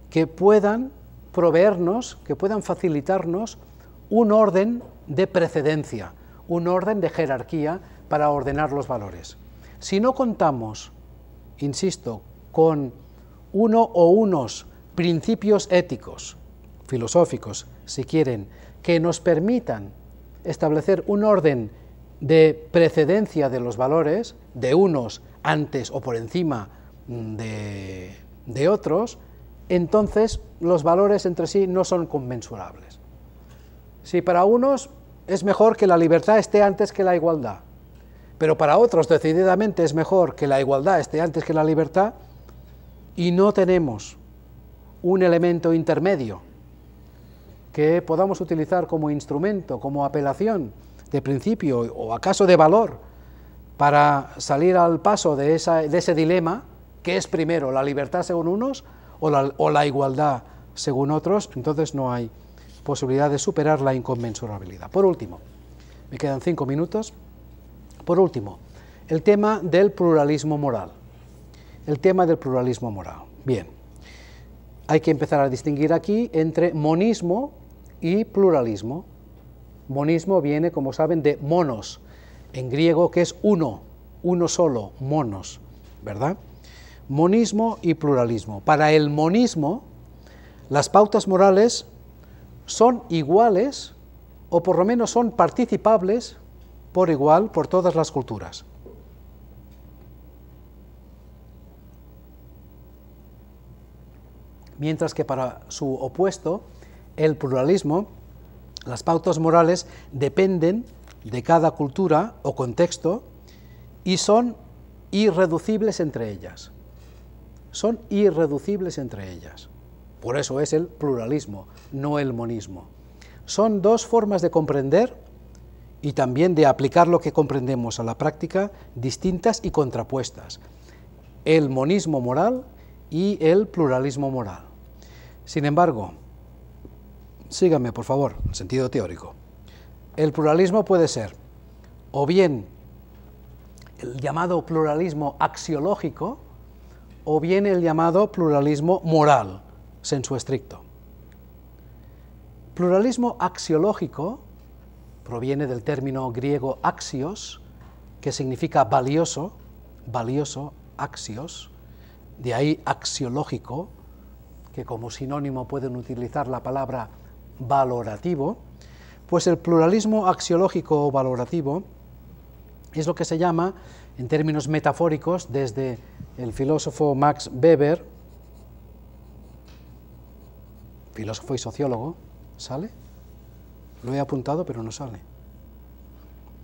que puedan proveernos, que puedan facilitarnos un orden de precedencia, un orden de jerarquía para ordenar los valores. Si no contamos, insisto, con uno o unos principios éticos, filosóficos, si quieren, que nos permitan establecer un orden de precedencia de los valores, de unos antes o por encima mm, de, de otros, entonces los valores entre sí no son conmensurables. Si para unos es mejor que la libertad esté antes que la igualdad, pero para otros decididamente es mejor que la igualdad esté antes que la libertad, y no tenemos un elemento intermedio que podamos utilizar como instrumento, como apelación de principio o acaso de valor para salir al paso de, de ese dilema, que es primero la libertad según unos o la, igualdad según otros, entonces no hay posibilidad de superar la inconmensurabilidad. Por último, me quedan cinco minutos. Por último, el tema del pluralismo moral. El tema del pluralismo moral. Bien, hay que empezar a distinguir aquí entre monismo y pluralismo. Monismo viene, como saben, de monos, en griego que es uno, uno solo, monos, ¿verdad? monismo y pluralismo. Para el monismo, las pautas morales son iguales o por lo menos son participables por igual por todas las culturas. Mientras que para su opuesto, el pluralismo, las pautas morales dependen de cada cultura o contexto y son irreducibles entre ellas son irreducibles entre ellas. Por eso es el pluralismo, no el monismo. Son dos formas de comprender y también de aplicar lo que comprendemos a la práctica distintas y contrapuestas. El monismo moral y el pluralismo moral. Sin embargo, síganme por favor, en sentido teórico. El pluralismo puede ser o bien el llamado pluralismo axiológico, o bien el llamado pluralismo moral, senso estricto. Pluralismo axiológico proviene del término griego axios, que significa valioso, valioso, axios, de ahí axiológico, que como sinónimo pueden utilizar la palabra valorativo, pues el pluralismo axiológico o valorativo es lo que se llama, en términos metafóricos, desde el filósofo Max Weber, filósofo y sociólogo, ¿sale? Lo he apuntado, pero no sale.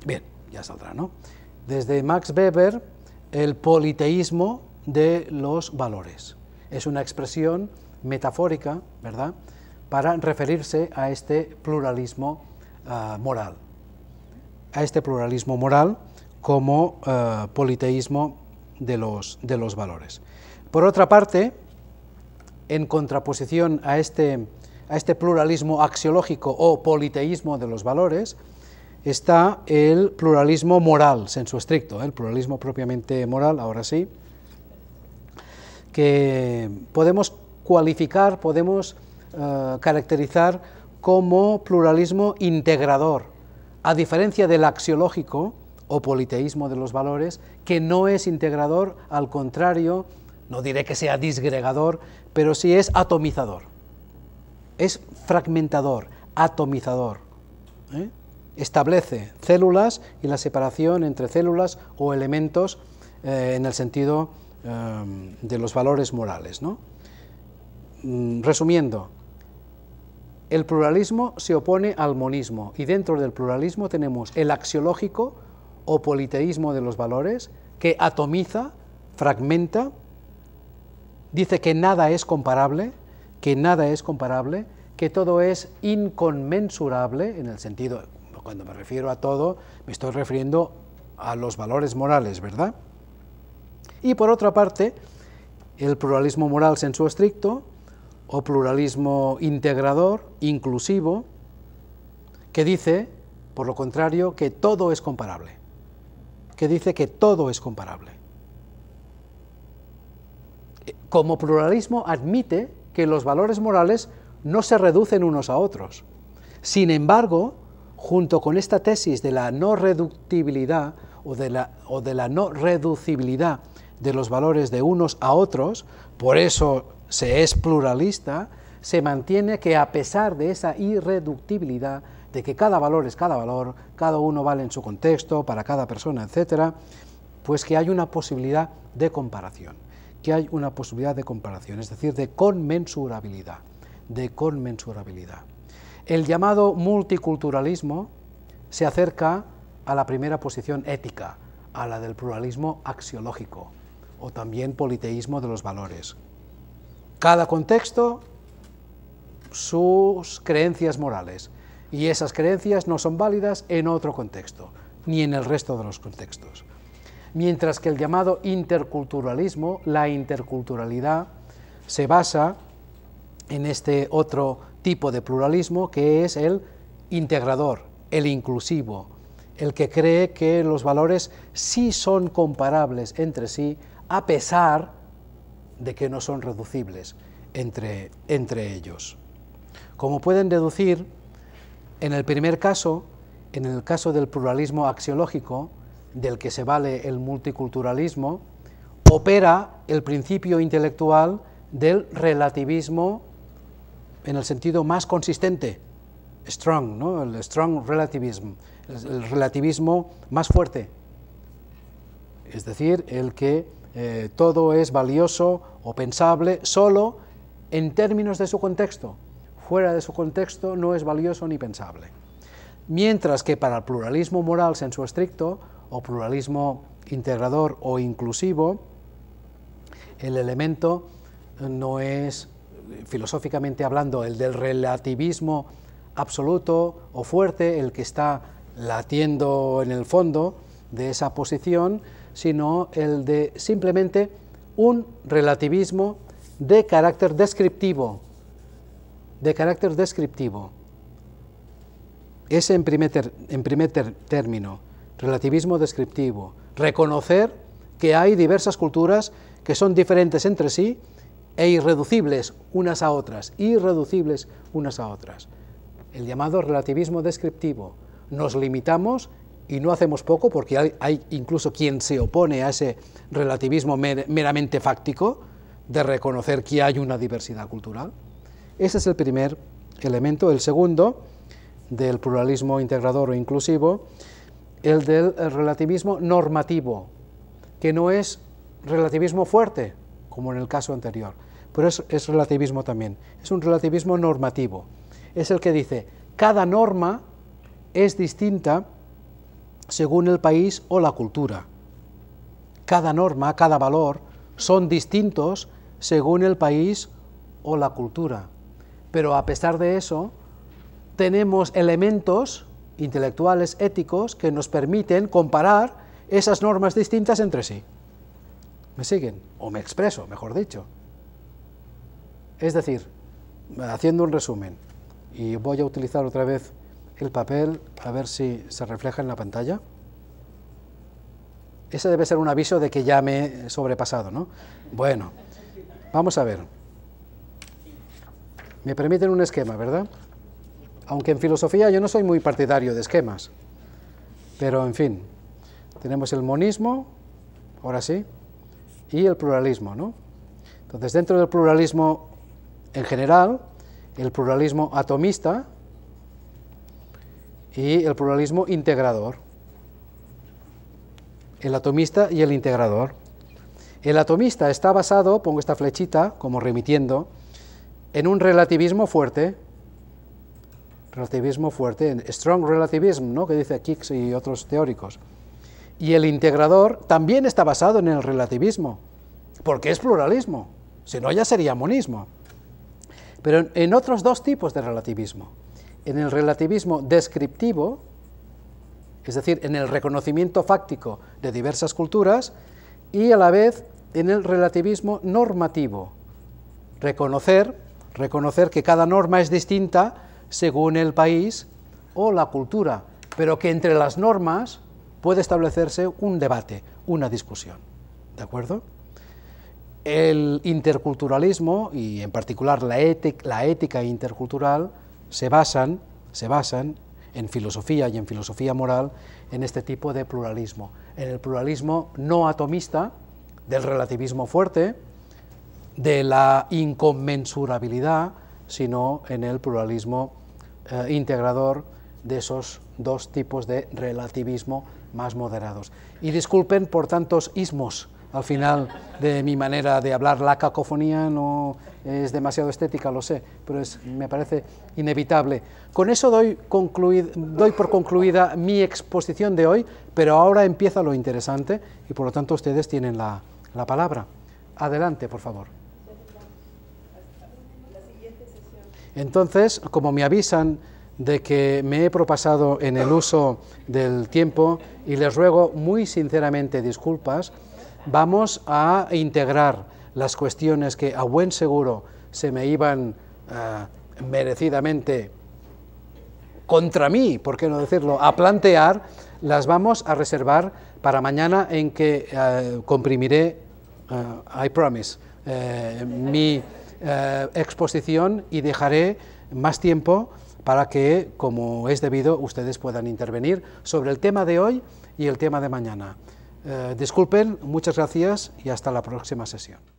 Bien, ya saldrá, ¿no? Desde Max Weber, el politeísmo de los valores. Es una expresión metafórica, ¿verdad?, para referirse a este pluralismo ah, moral, a este pluralismo moral como ah, politeísmo de los, de los valores. Por otra parte, en contraposición a este, a este pluralismo axiológico o politeísmo de los valores, está el pluralismo moral, senso estricto, ¿eh? el pluralismo propiamente moral, ahora sí, que podemos cualificar, podemos eh, caracterizar como pluralismo integrador. A diferencia del axiológico, o politeísmo de los valores, que no es integrador, al contrario, no diré que sea disgregador, pero sí es atomizador. Es fragmentador, atomizador. ¿eh? Establece células y la separación entre células o elementos eh, en el sentido eh, de los valores morales. Mm, resumiendo, el pluralismo se opone al monismo y dentro del pluralismo tenemos el axiológico, o politeísmo de los valores que atomiza, fragmenta, dice que nada es comparable, que nada es comparable, que todo es inconmensurable, en el sentido, cuando me refiero a todo, me estoy refiriendo a los valores morales, ¿verdad? Y por otra parte, el pluralismo moral su estricto, o pluralismo integrador, inclusivo, que dice, por lo contrario, que todo es comparable que dice que todo es comparable. Como pluralismo admite que los valores morales no se reducen unos a otros. Sin embargo, junto con esta tesis de la no reductibilidad o de la, o de la no reducibilidad de los valores de unos a otros, por eso se es pluralista, se mantiene que a pesar de esa irreductibilidad, de que cada valor es cada valor, cada uno vale en su contexto, para cada persona, etcétera, pues que hay una posibilidad de comparación, que hay una posibilidad de comparación, es decir, de conmensurabilidad, de conmensurabilidad. El llamado multiculturalismo se acerca a la primera posición ética, a la del pluralismo axiológico o también politeísmo de los valores. Cada contexto, sus creencias morales, y esas creencias no son válidas en otro contexto, ni en el resto de los contextos. Mientras que el llamado interculturalismo, la interculturalidad, se basa en este otro tipo de pluralismo que es el integrador, el inclusivo, el que cree que los valores sí son comparables entre sí a pesar de que no son reducibles entre, entre ellos. Como pueden deducir, en el primer caso, en el caso del pluralismo axiológico, del que se vale el multiculturalismo, opera el principio intelectual del relativismo en el sentido más consistente, strong, el strong relativism, el relativismo más fuerte, es decir, el que eh, todo es valioso o pensable solo en términos de su contexto, fuera de su contexto no es valioso ni pensable. Mientras que para el pluralismo moral senso estricto, o pluralismo integrador o inclusivo, el elemento no es, eh, filosóficamente hablando, el del relativismo absoluto o fuerte, el que está latiendo en el fondo de esa posición, sino el de simplemente un relativismo de carácter descriptivo, de carácter descriptivo. Ese en primer, término, relativismo descriptivo, reconocer que hay diversas culturas que son diferentes entre sí e irreducibles unas a otras, irreducibles unas a otras. El llamado relativismo descriptivo. Nos limitamos y no hacemos poco porque hay, incluso quien se opone a ese relativismo meramente fáctico de reconocer que hay una diversidad cultural. Ese es el primer elemento. El segundo, del pluralismo integrador o inclusivo, el del relativismo normativo, que no es relativismo fuerte, como en el caso anterior, pero es, relativismo también, es un relativismo normativo. Es el que dice, cada norma es distinta según el país o la cultura. Cada norma, cada valor son distintos según el país o la cultura. Pero a pesar de eso, tenemos elementos intelectuales, éticos, que nos permiten comparar esas normas distintas entre sí. ¿Me siguen? O me expreso, mejor dicho. Es decir, haciendo un resumen, y voy a utilizar otra vez el papel a ver si se refleja en la pantalla. Ese debe ser un aviso de que ya me he sobrepasado, ¿no? Bueno, vamos a ver. Me permiten un esquema, ¿verdad? Aunque en filosofía yo no soy muy partidario de esquemas, pero en fin, tenemos el monismo, ahora sí, y el pluralismo, ¿no? Entonces, dentro del pluralismo en general, el pluralismo atomista y el pluralismo integrador. El atomista y el integrador. El atomista está basado, pongo esta flechita como remitiendo, en un relativismo fuerte, relativismo fuerte, en strong relativism, que dice Kicks y otros teóricos. Y el integrador también está basado en el relativismo, porque es pluralismo, si no ya sería monismo. Pero en otros dos tipos de relativismo. En el relativismo descriptivo, es decir, en el reconocimiento fáctico de diversas culturas, y a la vez en el relativismo normativo, reconocer reconocer que cada norma es distinta según el país o la cultura, pero que entre las normas puede establecerse un debate, una discusión. ¿De acuerdo? El interculturalismo y en particular la, la ética intercultural se basan, se basan en filosofía y en filosofía moral en este tipo de pluralismo, en el pluralismo no atomista del relativismo fuerte, de la inconmensurabilidad, sino en el pluralismo eh, integrador de esos dos tipos de relativismo más moderados. Y disculpen por tantos ismos al final de mi manera de hablar. La cacofonía no es demasiado estética, lo sé, pero me parece inevitable. Con eso doy, doy por concluida mi exposición de hoy, pero ahora empieza lo interesante y por lo tanto ustedes tienen la, la palabra. Adelante, por favor. Entonces, como me avisan de que me he propasado en el uso del tiempo y les ruego muy sinceramente disculpas, vamos a integrar las cuestiones que a buen seguro se me iban eh, merecidamente contra mí, por qué no decirlo, a plantear, las vamos a reservar para mañana en que eh, comprimiré, eh, I promise, mi eh, exposición y dejaré más tiempo para que, como es debido, ustedes puedan intervenir sobre el tema de hoy y el tema de mañana. Eh, disculpen, muchas gracias y hasta la próxima sesión.